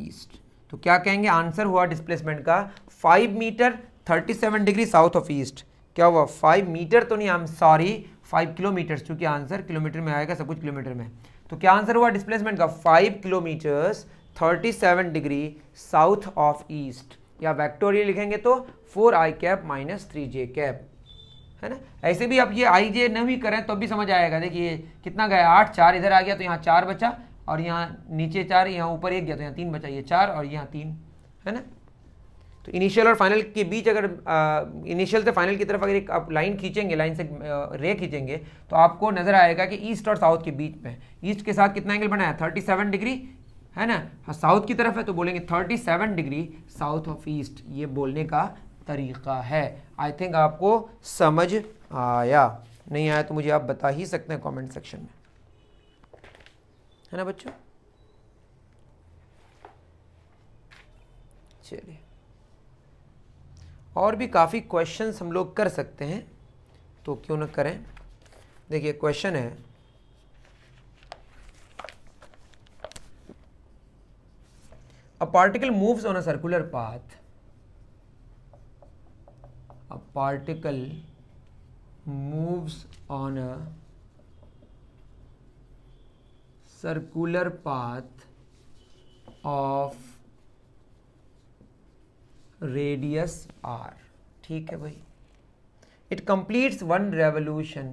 ईस्ट तो क्या कहेंगे आंसर हुआ डिस्प्लेसमेंट का five metre thirty seven degree south of east क्या हुआ फाइव मीटर तो नहीं I am sorry five kilometres क्योंकि आंसर किलोमीटर में आएगा सब कुछ किलोमीटर में तो क्या आंसर हुआ डिस्प्लेसमेंट का five kilometres thirty seven degree south of east या वैक्टोरिया लिखेंगे तो four i cap minus three j cap है ना ऐसे भी आप ये आई जे नहीं करें तो भी समझ आएगा देखिए कितना गया आठ चार इधर आ गया तो यहाँ चार बचा और यहाँ नीचे चार यहाँ ऊपर एक गया तो यहाँ तीन बचा ये चार और यहाँ तीन है ना तो इनिशियल और फाइनल के बीच अगर इनिशियल से फाइनल की तरफ अगर एक आप लाइन खींचेंगे लाइन से रे खींचेंगे तो आपको नजर आएगा कि ईस्ट और साउथ के बीच में ईस्ट के साथ कितना एंगल बनाया थर्टी सेवन डिग्री है ना साउथ हाँ, की तरफ है तो बोलेंगे thirty seven degree south of east ये बोलने का तरीका है आई थिंक आपको समझ आया नहीं आया तो मुझे आप बता ही सकते हैं कमेंट सेक्शन में है ना बच्चों चलिए और भी काफ़ी क्वेश्चन हम लोग कर सकते हैं तो क्यों ना करें देखिए क्वेश्चन है a particle moves on a circular path a particle moves on a circular path of radius r ठीक है भाई it completes one revolution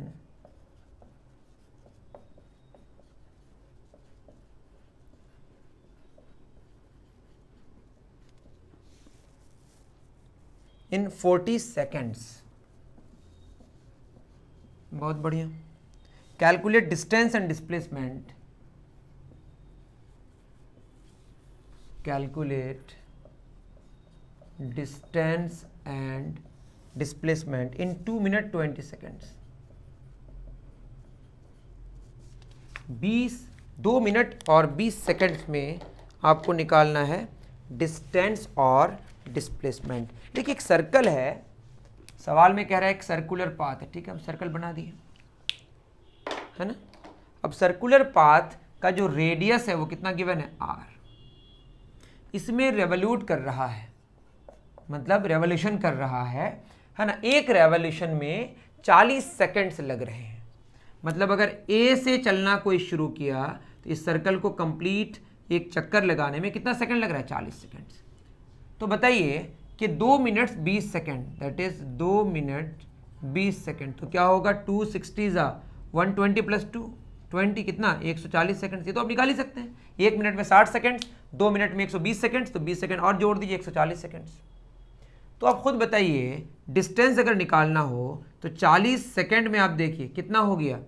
in 40 seconds बहुत बढ़िया calculate distance and displacement calculate distance and displacement in two minute twenty seconds बीस दो minute और बीस seconds में आपको निकालना है डिस्टेंस और डिस्प्लेसमेंट देखिए एक सर्कल है सवाल में कह रहा है एक सर्कुलर पाथ है ठीक है हम सर्कल बना दिए है ना अब सर्कुलर पाथ का जो रेडियस है वो कितना गिवन है आर इसमें रेवोल्यूट कर रहा है मतलब रेवोल्यूशन कर रहा है है ना एक रेवोल्यूशन में 40 सेकंड्स लग रहे हैं मतलब अगर ए से चलना कोई शुरू किया तो इस सर्कल को कंप्लीट एक चक्कर लगाने में कितना सेकंड लग रहा है 40 सेकंड्स तो बताइए कि दो मिनट बीस सेकेंड दैट इज दो मिनट बीस सेकेंड तो क्या होगा टू सिक्सटी ज़ा one twenty plus two twenty कितना एक सौ चालीस सेकेंड ये तो आप निकाल ही सकते हैं एक मिनट में साठ सेकेंड्स दो मिनट में 120 सेकंड्स तो 20 सेकंड और जोड़ दीजिए 140 सेकंड्स तो आप खुद बताइए डिस्टेंस अगर निकालना हो तो 40 सेकंड में आप देखिए कितना हो गया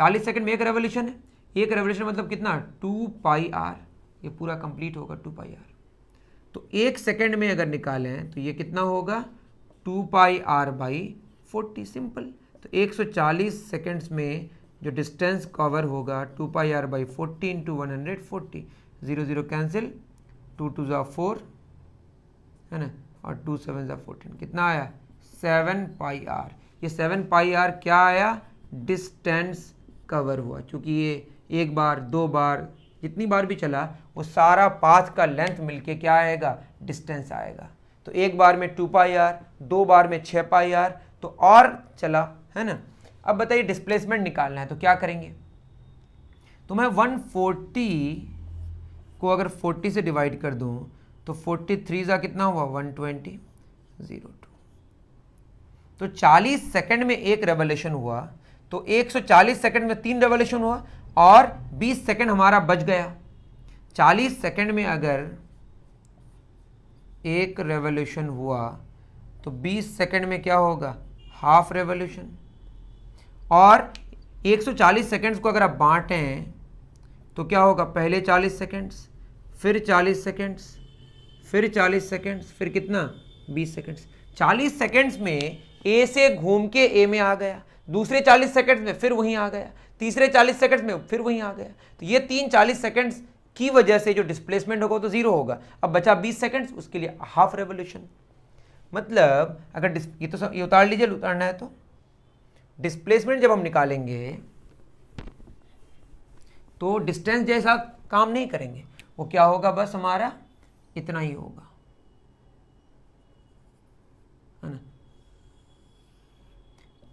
40 सेकंड में एक रेवोल्यूशन है एक रेवोल्यूशन मतलब कितना टू पाई आर ये पूरा कंप्लीट होगा टू पाई आर तो एक सेकंड में अगर निकालें तो ये कितना होगा two pi r by forty simple तो एक सौ में जो डिस्टेंस कवर होगा two pi r by forty into one hundred forty zero zero cancel two two ज़ा फोर है ना और टू सेवन ज़ा फोर्टीन कितना आया सेवन पाई आर ये सेवन पाई आर क्या आया डिस्टेंस कवर हुआ क्योंकि ये एक बार दो बार जितनी बार भी चला वो सारा पाथ का लेंथ मिलके क्या आएगा डिस्टेंस आएगा तो एक बार में टू पाई आर दो बार में छः पाई आर तो और चला है ना अब बताइए डिस्प्लेसमेंट निकालना है तो क्या करेंगे तो मैं 140 को अगर 40 से डिवाइड कर दूँ तो 43 थ्री ज़ा कितना हुआ 120 ट्वेंटी ज़ीरो टू तो 40 सेकंड में एक रेवोल्यूशन हुआ तो 140 सेकंड में तीन रेवोल्यूशन हुआ और 20 सेकंड हमारा बच गया 40 सेकंड में अगर एक रेवोल्यूशन हुआ तो 20 सेकंड में क्या होगा हाफ रेवोल्यूशन और 140 सेकंड्स को अगर आप बांटें तो क्या होगा पहले 40 सेकंड्स फिर चालीस सेकेंड्स फिर चालीस सेकेंड्स फिर कितना बीस सेकेंड्स चालीस सेकेंड्स में ए से घूम के ए में आ गया दूसरे चालीस सेकेंड्स में फिर वहीं आ गया तीसरे चालीस सेकेंड्स में फिर वहीं आ गया तो ये तीन चालीस सेकेंड्स की वजह से जो डिस्प्लेसमेंट होगा तो ज़ीरो होगा अब बचा बीस सेकेंड्स उसके लिए हाफ रेवोल्यूशन मतलब अगर ये तो सब ये उतार लीजिए उतारना है तो डिस्प्लेसमेंट जब हम निकालेंगे तो डिस्टेंस जैसा काम नहीं करेंगे वो क्या होगा बस हमारा इतना ही होगा है ना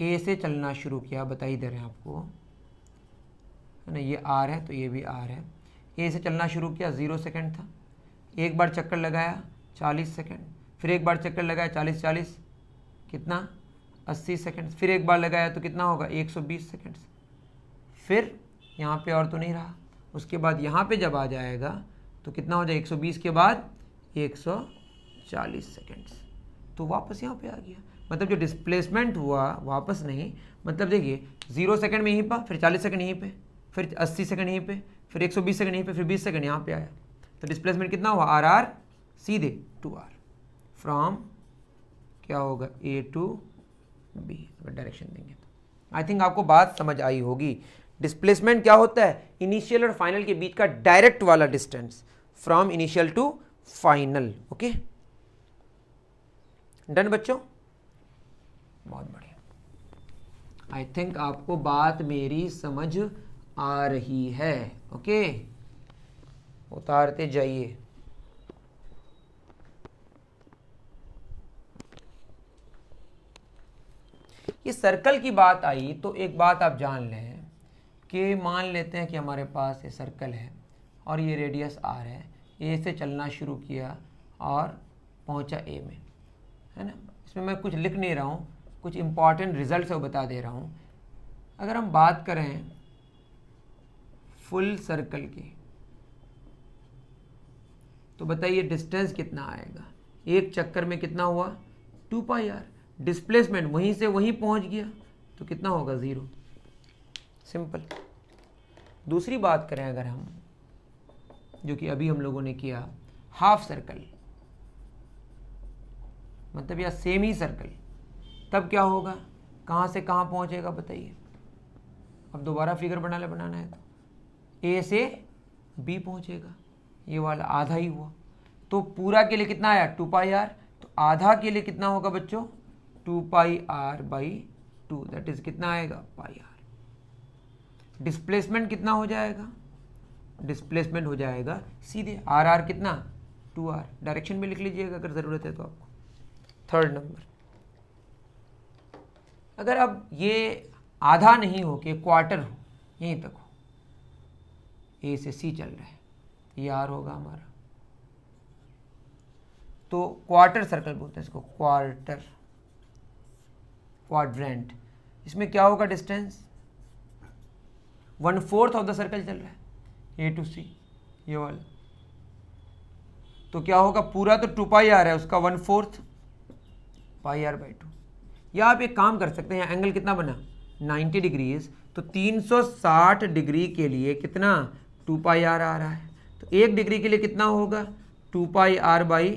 ए से चलना शुरू किया बता ही दे रहे हैं आपको है ना ये आर है तो ये भी आर है ए से चलना शुरू किया ज़ीरो सेकंड था एक बार चक्कर लगाया चालीस सेकंड फिर एक बार चक्कर लगाया चालीस चालीस कितना अस्सी सेकंड फिर एक बार लगाया तो कितना होगा एक सौ बीस सेकेंड फिर यहाँ पे और तो नहीं रहा उसके बाद यहाँ पे जब आ जाएगा तो कितना हो जाए 120 के बाद 140 सेकंड्स तो वापस यहाँ पे आ गया मतलब जो डिस्प्लेसमेंट हुआ वापस नहीं मतलब देखिए जीरो सेकंड में यहीं पर फिर 40 सेकंड यहीं पे फिर 80 सेकंड यहीं पे फिर 120 सेकंड यहीं पे फिर 20 सेकंड यहाँ पे आया तो डिस्प्लेसमेंट कितना हुआ आर आर सीधे टू आर फ्रॉम क्या होगा ए टू बी डायरेक्शन देंगे तो आई थिंक आपको बात समझ आई होगी डिस्प्लेसमेंट क्या होता है इनिशियल और फाइनल के बीच का डायरेक्ट वाला distance from initial to final okay done बच्चों बहुत बढ़िया आई थिंक आपको बात मेरी समझ आ रही है ओके okay? उतारते जाइए ये सर्कल की बात आई तो एक बात आप जान लें कि मान लेते हैं कि हमारे पास ये सर्कल है और ये रेडियस आर है ए से चलना शुरू किया और पहुंचा ए में है ना इसमें मैं कुछ लिख नहीं रहा हूँ कुछ इम्पॉर्टेंट रिजल्ट वो बता दे रहा हूँ अगर हम बात करें फुल सर्कल की तो बताइए डिस्टेंस कितना आएगा एक चक्कर में कितना हुआ टू पाई आर डिस्प्लेसमेंट वहीं से वहीं पहुंच गया तो कितना होगा ज़ीरो सिंपल दूसरी बात करें अगर हम जो कि अभी हम लोगों ने किया हाफ सर्कल मतलब या सेमी सर्कल तब क्या होगा कहाँ से कहाँ पहुँचेगा बताइए अब दोबारा फिगर बना ले बनाना है तो ए से बी पहुँचेगा ये वाला आधा ही हुआ तो पूरा के लिए कितना आया टू पाई आर तो आधा के लिए कितना होगा बच्चों two pi r by two that is कितना आएगा पाई आर डिस्प्लेसमेंट कितना हो जाएगा डिस्प्लेसमेंट हो जाएगा सीधे आर आर कितना टू आर डायरेक्शन में लिख लीजिएगा अगर ज़रूरत है तो आपको थर्ड नंबर अगर अब ये आधा नहीं हो के क्वार्टर हो यहीं तक हो ए से सी चल रहा है ये आर होगा हमारा तो क्वार्टर सर्कल बोलते हैं इसको क्वार्टर क्वाड्रेंट इसमें क्या होगा distance one fourth of the circle चल रहा है ए टू सी ये वाला तो क्या होगा पूरा तो टू पाई आर है उसका one fourth pi r by two या आप एक काम कर सकते हैं एंगल कितना बना 90 डिग्रीज तो 360 डिग्री के लिए कितना टू पाई आर आ रहा है तो एक डिग्री के लिए कितना होगा two pi r by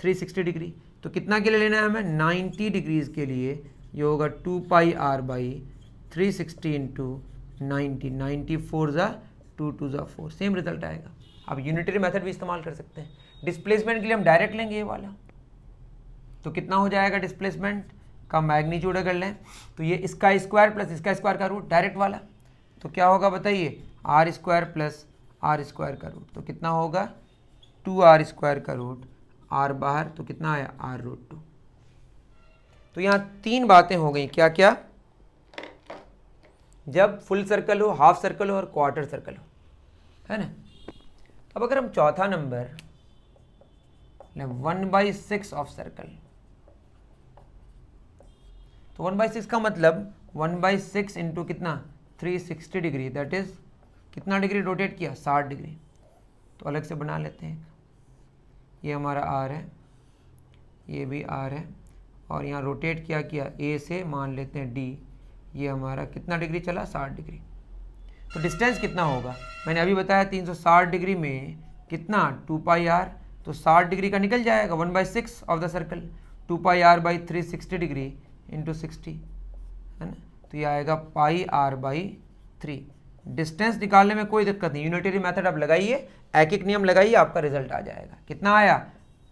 three degree तो कितना के लिए लेना है हमें 90 डिग्रीज के लिए ये होगा two pi r by three sixty into ninety four ज़ा टू टू ज़ा फोर सेम रिजल्ट आएगा आप यूनिटरी मेथड भी इस्तेमाल कर सकते हैं डिस्प्लेसमेंट के लिए हम डायरेक्ट लेंगे ये वाला तो कितना हो जाएगा डिस्प्लेसमेंट का मैग्नीट्यूड अगर लें तो ये इसका स्क्वायर प्लस इसका स्क्वायर का रूट डायरेक्ट वाला तो क्या होगा बताइए r square plus r square का रूट तो कितना होगा टू आर स्क्वायर का रूट आर बाहर तो कितना आया आर रूट टू तो यहाँ तीन बातें हो गई क्या क्या जब फुल सर्कल हो हाफ सर्कल हो और क्वार्टर सर्कल हो है ना अब अगर हम चौथा number one by six of circle तो वन बाई सिक्स का मतलब वन बाई सिक्स इंटू कितना three sixty degree that is कितना डिग्री रोटेट किया साठ डिग्री तो अलग से बना लेते हैं ये हमारा आर है ये भी आर है और यहाँ रोटेट क्या किया ए से मान लेते हैं डी ये हमारा कितना डिग्री चला साठ डिग्री तो डिस्टेंस कितना होगा मैंने अभी बताया 360 डिग्री में कितना टू पाई आर तो 60 डिग्री का निकल जाएगा one by six of the circle two pi r by three sixty degree into sixty है ना तो ये आएगा pi r by three distance निकालने में कोई दिक्कत नहीं यूनिटरी मेथड आप लगाइए एक एक नियम लगाइए आपका रिजल्ट आ जाएगा कितना आया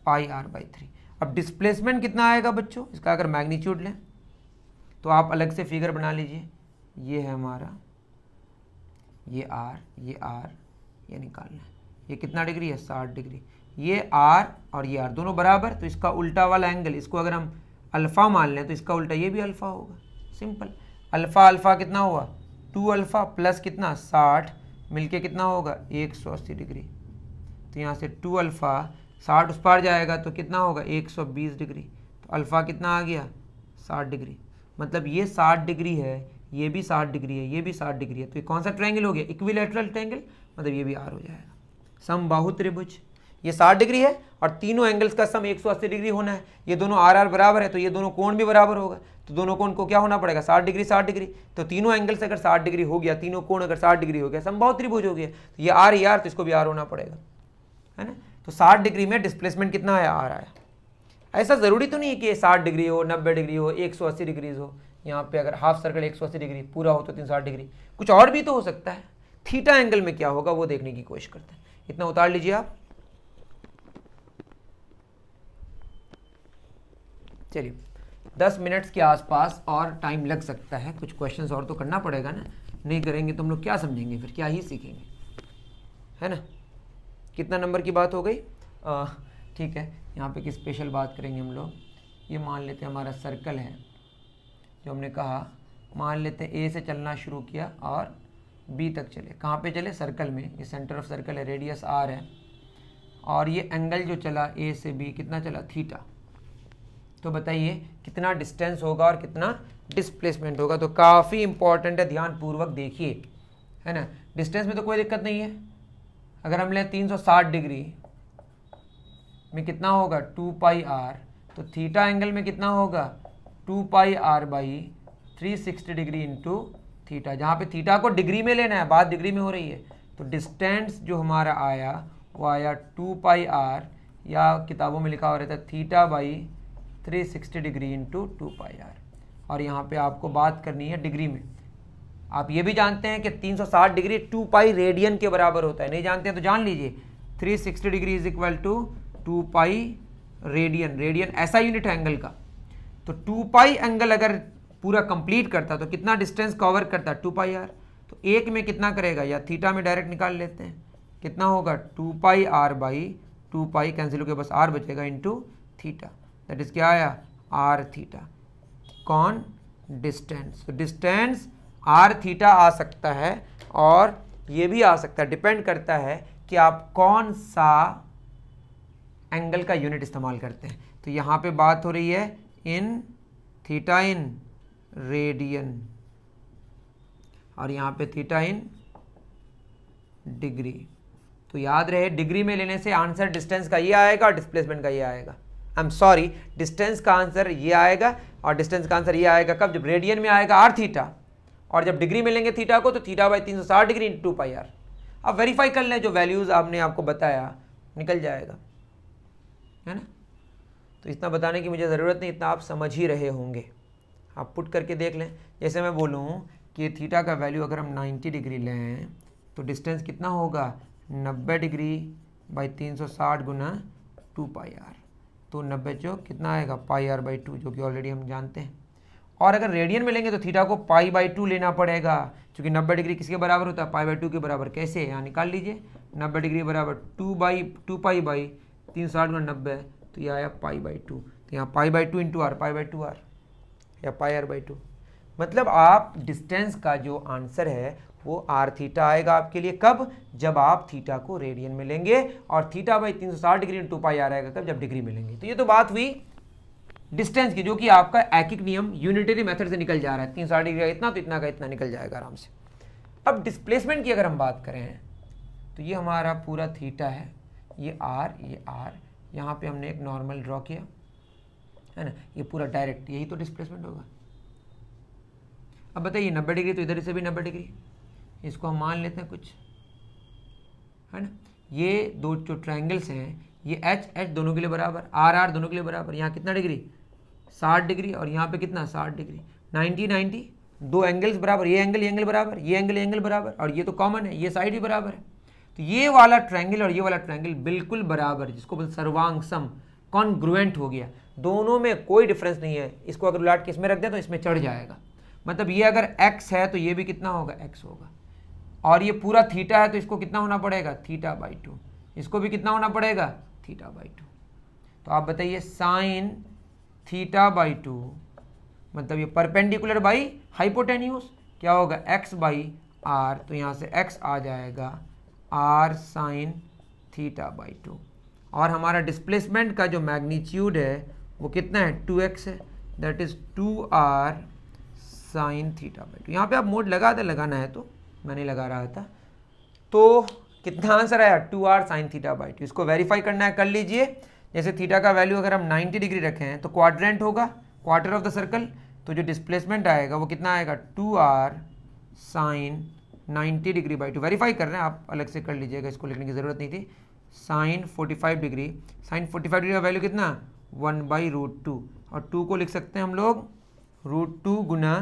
पाई आर बाई थ्री अब डिस्प्लेसमेंट कितना आएगा बच्चों इसका अगर मैग्नीट्यूड लें तो आप अलग से फिगर बना लीजिए ये है हमारा ये आर ये आर ये निकालना ये कितना डिग्री है साठ डिग्री ये आर और ये आर दोनों बराबर तो इसका उल्टा वाला एंगल इसको अगर हम अल्फ़ा मान लें तो इसका उल्टा ये भी अल्फ़ा होगा सिंपल अल्फ़ा अल्फ़ा कितना हुआ टू अल्फ़ा प्लस कितना साठ मिलके कितना होगा एक सौ अस्सी डिग्री तो यहाँ से टू अल्फ़ा साठ उस पार जाएगा तो कितना होगा एक सौ बीस डिग्री तो अल्फ़ा कितना आ गया साठ डिग्री मतलब ये साठ डिग्री है ये भी साठ डिग्री है ये भी साठ डिग्री है तो ये कौन सा ट्रैंगल हो गया इक्विलेटरल ट्रैंगल मतलब ये भी आर हो जाएगा सम बाहु त्रिभुज ये साठ डिग्री है और तीनों एंगल्स का सम 180 डिग्री होना है ये दोनों आर आर बराबर है तो ये दोनों कोण भी बराबर होगा तो दोनों कोण को क्या होना पड़ेगा साठ डिग्री साठ डिग्री तो तीनों एंगल्स अगर साठ डिग्री हो गया तीनों कोण अगर साठ डिग्री हो गया संभव त्रिभुज हो गया तो ये आर ही आर तो इसको भी आर होना पड़ेगा है ना तो साठ डिग्री में डिस्प्लेसमेंट कितना आया आर आया ऐसा ज़रूरी तो नहीं है कि साठ डिग्री हो नब्बे डिग्री हो एक सौ अस्सी डिग्रीज हो यहाँ पे अगर हाफ सर्कल एक सौ अस्सी डिग्री पूरा हो तो तीन सौ डिग्री कुछ और भी तो हो सकता है थीटा एंगल में क्या होगा वो देखने की कोशिश करते हैं इतना उतार लीजिए आप चलिए दस मिनट्स के आसपास और टाइम लग सकता है कुछ क्वेश्चन और तो करना पड़ेगा ना नहीं करेंगे तो हम लोग क्या समझेंगे फिर क्या ही सीखेंगे है ना कितना नंबर की बात हो गई ठीक है यहाँ पे किस स्पेशल बात करेंगे हम लोग ये मान लेते हैं हमारा सर्कल है जो हमने कहा मान लेते हैं ए से चलना शुरू किया और बी तक चले कहाँ पे चले सर्कल में ये सेंटर ऑफ सर्कल है रेडियस आर है और ये एंगल जो चला ए से बी कितना चला थीटा तो बताइए कितना डिस्टेंस होगा और कितना डिस्प्लेसमेंट होगा तो काफ़ी इंपॉर्टेंट है ध्यानपूर्वक देखिए है ना डिस्टेंस में तो कोई दिक्कत नहीं है अगर हम लें 360 डिग्री में कितना होगा टू पाई आर तो थीटा एंगल में कितना होगा two pi r by three sixty degree into theta जहाँ पे थीटा को डिग्री में लेना है बात डिग्री में हो रही है तो डिस्टेंस जो हमारा आया वो आया टू पाई आर या किताबों में लिखा हो रहा था theta by three sixty degree into two pi r और यहाँ पे आपको बात करनी है डिग्री में आप ये भी जानते हैं कि 360 डिग्री 2 पाई रेडियन के बराबर होता है नहीं जानते हैं तो जान लीजिए 360 degree is equal to two pi radian radian ऐसा यूनिट है एंगल का तो टू पाई एंगल अगर पूरा कंप्लीट करता तो कितना डिस्टेंस कवर करता टू पाई आर तो एक में कितना करेगा या थीटा में डायरेक्ट निकाल लेते हैं कितना होगा two pi r by two pi cancel होकर बस आर बचेगा इंटू थीटा दैट इज़ क्या आया आर थीटा कौन डिस्टेंस तो डिस्टेंस आर थीटा आ सकता है और ये भी आ सकता है डिपेंड करता है कि आप कौन सा एंगल का यूनिट इस्तेमाल करते हैं तो यहाँ पे बात हो रही है इन थीटा इन रेडियन और यहाँ पे थीटा इन डिग्री तो याद रहे डिग्री में लेने से आंसर डिस्टेंस का ये आएगा और डिस्प्लेसमेंट का ये आएगा आई एम सॉरी डिस्टेंस का आंसर ये आएगा और डिस्टेंस का आंसर ये आएगा कब जब रेडियन में आएगा आर थीटा और जब डिग्री में लेंगे थीटा को तो थीटा बाई तीन सौ साठ डिग्री टू पाई आर अब वेरीफाई कर लें जो वैल्यूज़ आपने आपको बताया निकल जाएगा है ना तो इतना बताने की मुझे ज़रूरत नहीं इतना आप समझ ही रहे होंगे आप पुट करके देख लें जैसे मैं बोलूँ कि थीटा का वैल्यू अगर हम 90 डिग्री लें तो डिस्टेंस कितना होगा 90 डिग्री बाई 360 सौ साठ गुना टू पाई आर तो नब्बे जो कितना आएगा पाई आर बाई टू जो कि ऑलरेडी हम जानते हैं और अगर रेडियन में लेंगे तो थीटा को पाई बाई टू लेना पड़ेगा क्योंकि नब्बे डिग्री किसके बराबर होता है पाई बाई टू के बराबर कैसे यहाँ निकाल लीजिए नब्बे डिग्री बराबर two by two pi by तीन सौ साठ गुना नब्बे तो ये आया पाई बाई टू तो यहाँ pi by two into r pi by two r या पाई आर बाई टू मतलब आप डिस्टेंस का जो आंसर है वो आर थीटा आएगा आपके लिए कब जब आप थीटा को रेडियन में लेंगे और थीटा बाई तीन सौ साठ डिग्री इंटू पाई आर आएगा कब जब डिग्री में लेंगे तो ये तो बात हुई डिस्टेंस की जो कि आपका एकिक नियम यूनिटरी मेथड से निकल जा रहा है तीन सौ डिग्री का इतना तो इतना का इतना निकल जाएगा आराम से अब डिस्प्लेसमेंट की अगर हम बात करें तो ये हमारा पूरा थीटा है ये आर ये आर यहाँ पे हमने एक नॉर्मल ड्रॉ किया है ना ये पूरा डायरेक्ट यही तो डिस्प्लेसमेंट होगा अब बताइए नब्बे डिग्री तो इधर से भी नब्बे डिग्री इसको हम मान लेते हैं कुछ है ना ये दो जो ट्राइंगल्स हैं ये एच एच दोनों के लिए बराबर आर आर दोनों के लिए बराबर यहाँ कितना डिग्री साठ डिग्री और यहाँ पे कितना साठ डिग्री नाइन्टी नाइन्टी दो एंगल्स बराबर ये एंगल ये एंगल बराबर ये एंगल ये एंगल बराबर और ये तो कॉमन है ये साइड भी बराबर है तो ये वाला ट्रायंगल और ये वाला ट्रायंगल बिल्कुल बराबर जिसको बोलते सर्वांगसम कॉन्ग्रुएंट हो गया दोनों में कोई डिफरेंस नहीं है इसको अगर उलाट के इसमें रख दें तो इसमें चढ़ जाएगा मतलब ये अगर x है तो ये भी कितना होगा x होगा और ये पूरा थीटा है तो इसको कितना होना पड़ेगा थीटा बाई टू इसको भी कितना होना पड़ेगा थीटा बाई टू तो आप बताइए साइन थीटा बाई टू मतलब ये परपेंडिकुलर बाई हाइपोटेन्यूस क्या होगा x बाई आर तो यहाँ से x आ जाएगा r sine theta by two और हमारा डिस्प्लेसमेंट का जो मैग्नीट्यूड है वो कितना है टू एक्स है that is two r sine theta by two यहाँ पर आप मोड लगा दे लगाना है तो मैं नहीं लगा रहा था तो कितना आंसर आया two r sine theta by two इसको वेरीफाई करना है कर लीजिए जैसे थीटा का वैल्यू अगर हम 90 डिग्री रखें तो क्वाड्रेंट होगा क्वार्टर ऑफ द सर्कल तो जो डिस्प्लेसमेंट आएगा वो कितना आएगा two r sine 90 degree by two verify कर रहे हैं आप अलग से कर लीजिएगा इसको लिखने की ज़रूरत नहीं थी साइन 45 डिग्री साइन 45 डिग्री का वैल्यू कितना वन बाई रूट टू और टू को लिख सकते हैं हम लोग रूट टू गुना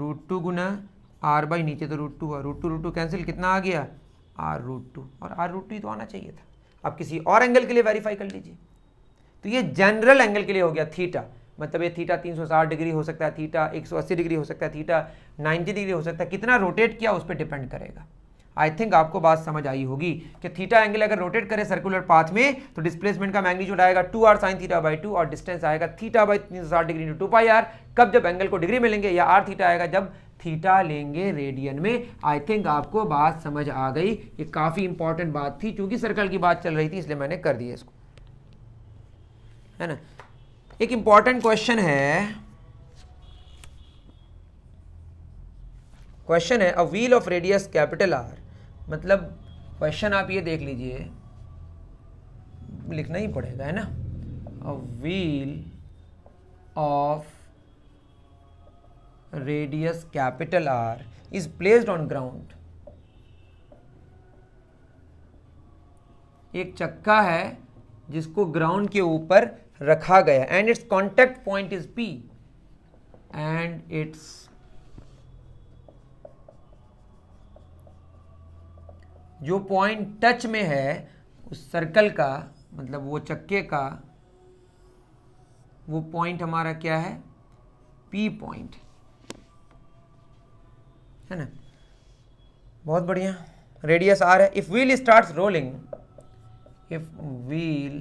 रूट टू गुना आर बाई नीचे तो रूट टू और root two root two cancel कितना आ गया आर रूट टू और आर रूट टू ही तो आना चाहिए था आप किसी और एंगल के लिए वेरीफाई कर लीजिए तो ये जनरल एंगल के लिए हो गया थीटा मतलब ये थीटा 360 डिग्री हो सकता है थीटा 180 डिग्री हो सकता है थीटा 90 डिग्री हो सकता है कितना रोटेट किया उस पर डिपेंड करेगा आई थिंक आपको बात समझ आई होगी कि थीटा एंगल अगर रोटेट करे सर्कुलर पाथ में तो डिस्प्लेसमेंट का मैग्नीट्यूड आएगा two r sine theta by two और डिस्टेंस आएगा थीटा बाई तीन सौ साठ डिग्री टू पाई आर कब जब एंगल को डिग्री में लेंगे या आर थीटा आएगा जब थीटा लेंगे रेडियन में आई थिंक आपको बात समझ आ गई ये काफ़ी इंपॉर्टेंट बात थी क्योंकि सर्कल की बात चल रही थी इसलिए मैंने कर दिया इसको है ना एक इंपॉर्टेंट क्वेश्चन है क्वेश्चन है a wheel of radius capital R मतलब क्वेश्चन आप ये देख लीजिए लिखना ही पड़ेगा है ना a wheel of radius capital R is placed on ground एक चक्का है जिसको ग्राउंड के ऊपर रखा गया and its contact point is P and its जो पॉइंट टच में है उस सर्कल का मतलब वो चक्के का वो पॉइंट हमारा क्या है पी पॉइंट है ना बहुत बढ़िया रेडियस आर है if wheel start rolling if wheel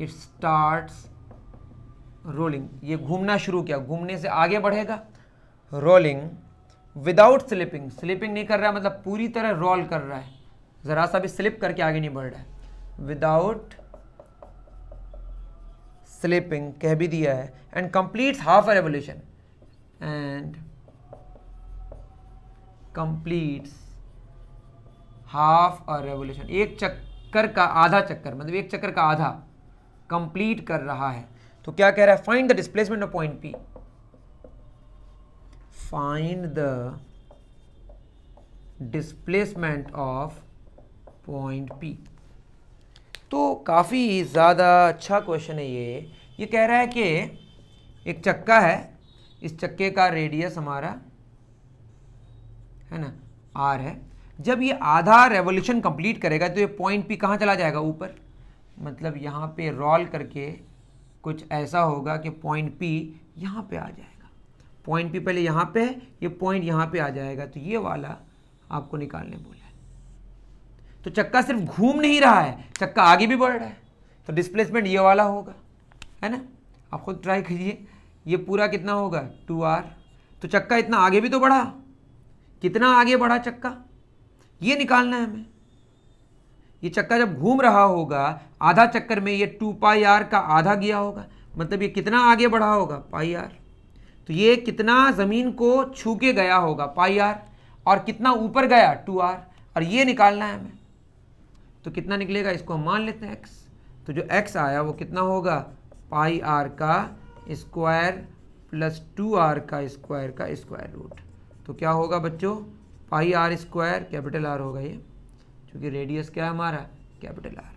it starts rolling ये घूमना शुरू किया घूमने से आगे बढ़ेगा रोलिंग विदाउट स्लिपिंग स्लिपिंग नहीं कर रहा है मतलब पूरी तरह रोल कर रहा है ज़रा सा भी स्लिप करके आगे नहीं बढ़ रहा है विदाउट स्लिपिंग कह भी दिया है and complete half a revolution and complete half a revolution एक चक्कर का आधा चक्कर मतलब एक चक्कर का आधा कंप्लीट कर रहा है तो क्या कह रहा है find the displacement of point P find the displacement of point P तो काफ़ी ज़्यादा अच्छा क्वेश्चन है ये ये कह रहा है कि एक चक्का है इस चक्के का रेडियस हमारा है ना आर है जब ये आधा रेवोल्यूशन कंप्लीट करेगा तो ये पॉइंट पी कहाँ चला जाएगा ऊपर मतलब यहाँ पे रोल करके कुछ ऐसा होगा कि पॉइंट पी यहाँ पे आ जाएगा पॉइंट पी पहले यहाँ पे है ये यह पॉइंट यहाँ पे आ जाएगा तो ये वाला आपको निकालने बोला है तो चक्का सिर्फ घूम नहीं रहा है चक्का आगे भी बढ़ रहा है तो डिस्प्लेसमेंट ये वाला होगा है ना आप खुद ट्राई कीजिए ये पूरा कितना होगा टू आर तो चक्का इतना आगे भी तो बढ़ा कितना आगे बढ़ा चक्का ये निकालना है हमें ये चक्का जब घूम रहा होगा आधा चक्कर में ये टू पाई आर का आधा गया होगा मतलब ये कितना आगे बढ़ा होगा पाई आर तो ये कितना ज़मीन को छू के गया होगा पाई आर और कितना ऊपर गया टू आर और ये निकालना है हमें तो कितना निकलेगा इसको हम मान लेते हैं एक्स तो जो एक्स आया वो कितना होगा पाई आर का स्क्वायर प्लस टू आर का स्क्वायर का स्क्वायर रूट तो क्या होगा बच्चों pi r square capital R होगा ये क्योंकि रेडियस क्या है हमारा capital R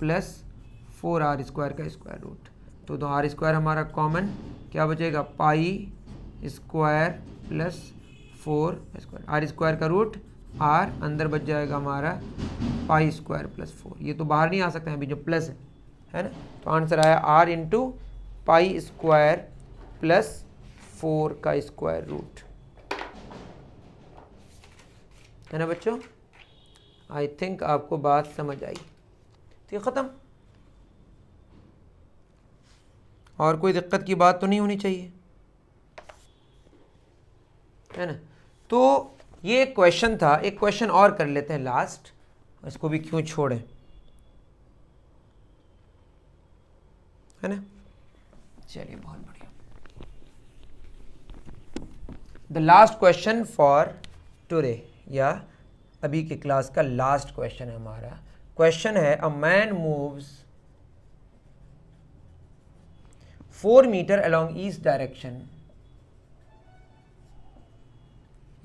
plus four r square का स्क्वायर रूट तो दो आर स्क्वायर हमारा कॉमन क्या बचेगा pi square plus four square r square का रूट आर अंदर बच जाएगा हमारा पाई स्क्वायर प्लस फोर ये तो बाहर नहीं आ सकते हैं अभी जो प्लस है है ना तो आंसर आया r into pi square plus four का स्क्वायर रूट है ना बच्चों आई थिंक आपको बात समझ आई ठीक ख़त्म और कोई दिक्कत की बात तो नहीं होनी चाहिए है ना तो ये एक क्वेश्चन था एक क्वेश्चन और कर लेते हैं लास्ट इसको भी क्यों छोड़ें है ना चलिए बहुत बढ़िया the last question for today या अभी के क्लास का लास्ट क्वेश्चन है हमारा क्वेश्चन है a man moves four metre along east direction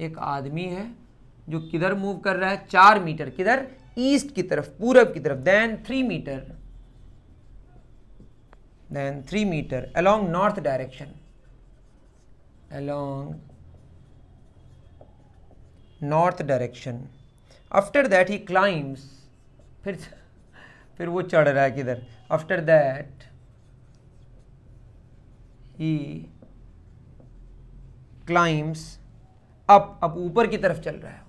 एक आदमी है जो किधर मूव कर रहा है चार मीटर किधर ईस्ट की तरफ पूरब की तरफ then three metre then three metre along north direction along north direction after that he climbs फिर फिर वो चढ़ रहा है किधर after that he climbs up अब ऊपर की तरफ चल रहा है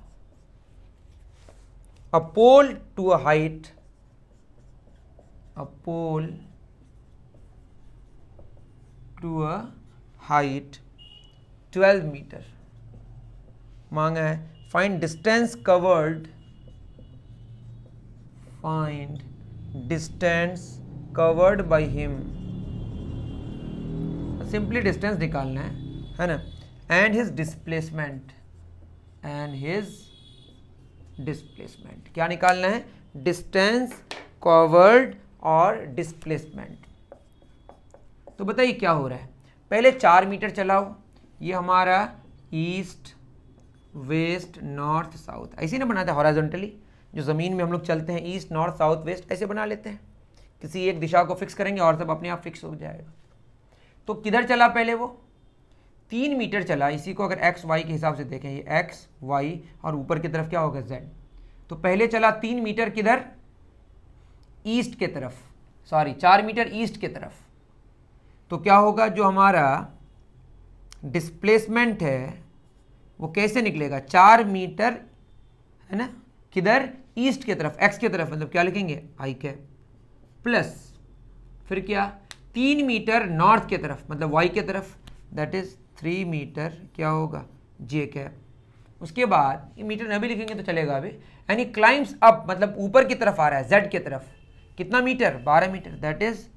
a pole to a height a pole to a height twelve metre मांगा है find distance covered find distance covered by him simply distance निकालना है है ना and his displacement and his displacement क्या निकालना है डिस्टेंस कवर्ड और डिस्प्लेसमेंट तो बताइए क्या हो रहा है पहले चार मीटर चलाओ ये हमारा ईस्ट वेस्ट नॉर्थ साउथ ऐसे ना बनाते हैं हॉराजेंटली जो ज़मीन में हम लोग चलते हैं ईस्ट नॉर्थ साउथ वेस्ट ऐसे बना लेते हैं किसी एक दिशा को फिक्स करेंगे और सब अपने आप फिक्स हो जाएगा तो किधर चला पहले वो तीन मीटर चला इसी को अगर एक्स वाई के हिसाब से देखें ये एक्स वाई और ऊपर की तरफ क्या होगा जेड तो पहले चला तीन मीटर किधर ईस्ट के तरफ सॉरी चार मीटर ईस्ट के तरफ तो क्या होगा जो हमारा डिस्प्लेसमेंट है वो कैसे निकलेगा चार मीटर है ना किधर ईस्ट की तरफ एक्स की तरफ मतलब क्या लिखेंगे आई कैप प्लस फिर क्या तीन मीटर नॉर्थ की तरफ मतलब वाई की तरफ दैट इज थ्री मीटर क्या होगा जे कैप उसके बाद ये मीटर भी लिखेंगे तो चलेगा अभी यानी क्लाइम्स अप मतलब ऊपर की तरफ आ रहा है जेड की तरफ कितना मीटर बारह मीटर दैट इज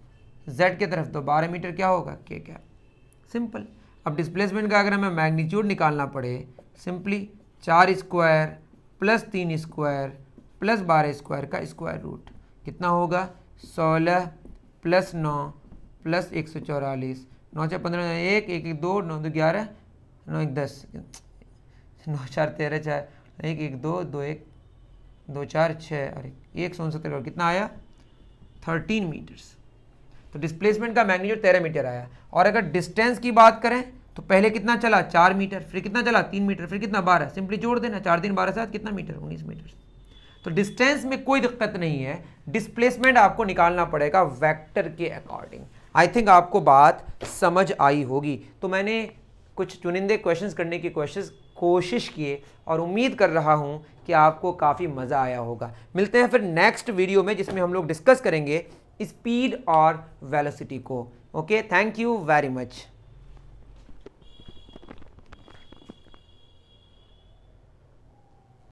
जेड की तरफ तो बारह मीटर क्या होगा के कैप सिंपल अब डिस्प्लेसमेंट का अगर हमें मैग्नीट्यूड निकालना पड़े सिंपली चार स्क्वायर प्लस तीन स्क्वायर प्लस बारह स्क्वायर का स्क्वायर रूट कितना होगा सोलह प्लस नौ प्लस एक सौ चौरालीस नौ चार पंद्रह एक एक एक दो नौ दो ग्यारह नौ एक दस नौ चार तेरह चार एक एक दो दो एक दो चार छः और एक सौ उनसत्तर कितना आया थर्टीन मीटर्स तो डिस्प्लेसमेंट का मैग्नीट्यूड तेरह मीटर आया और अगर डिस्टेंस की बात करें तो पहले कितना चला चार मीटर फिर कितना चला तीन मीटर फिर कितना बारह सिंपली जोड़ देना चार दिन बारह साथ कितना मीटर उन्नीस मीटर तो डिस्टेंस में कोई दिक्कत नहीं है डिस्प्लेसमेंट आपको निकालना पड़ेगा वैक्टर के अकॉर्डिंग आई थिंक आपको बात समझ आई होगी तो मैंने कुछ चुनिंदे क्वेश्चंस करने की कोशिश कोशिश किए और उम्मीद कर रहा हूँ कि आपको काफ़ी मज़ा आया होगा मिलते हैं फिर नेक्स्ट वीडियो में जिसमें हम लोग डिस्कस करेंगे स्पीड और वेलोसिटी को okay thank you very much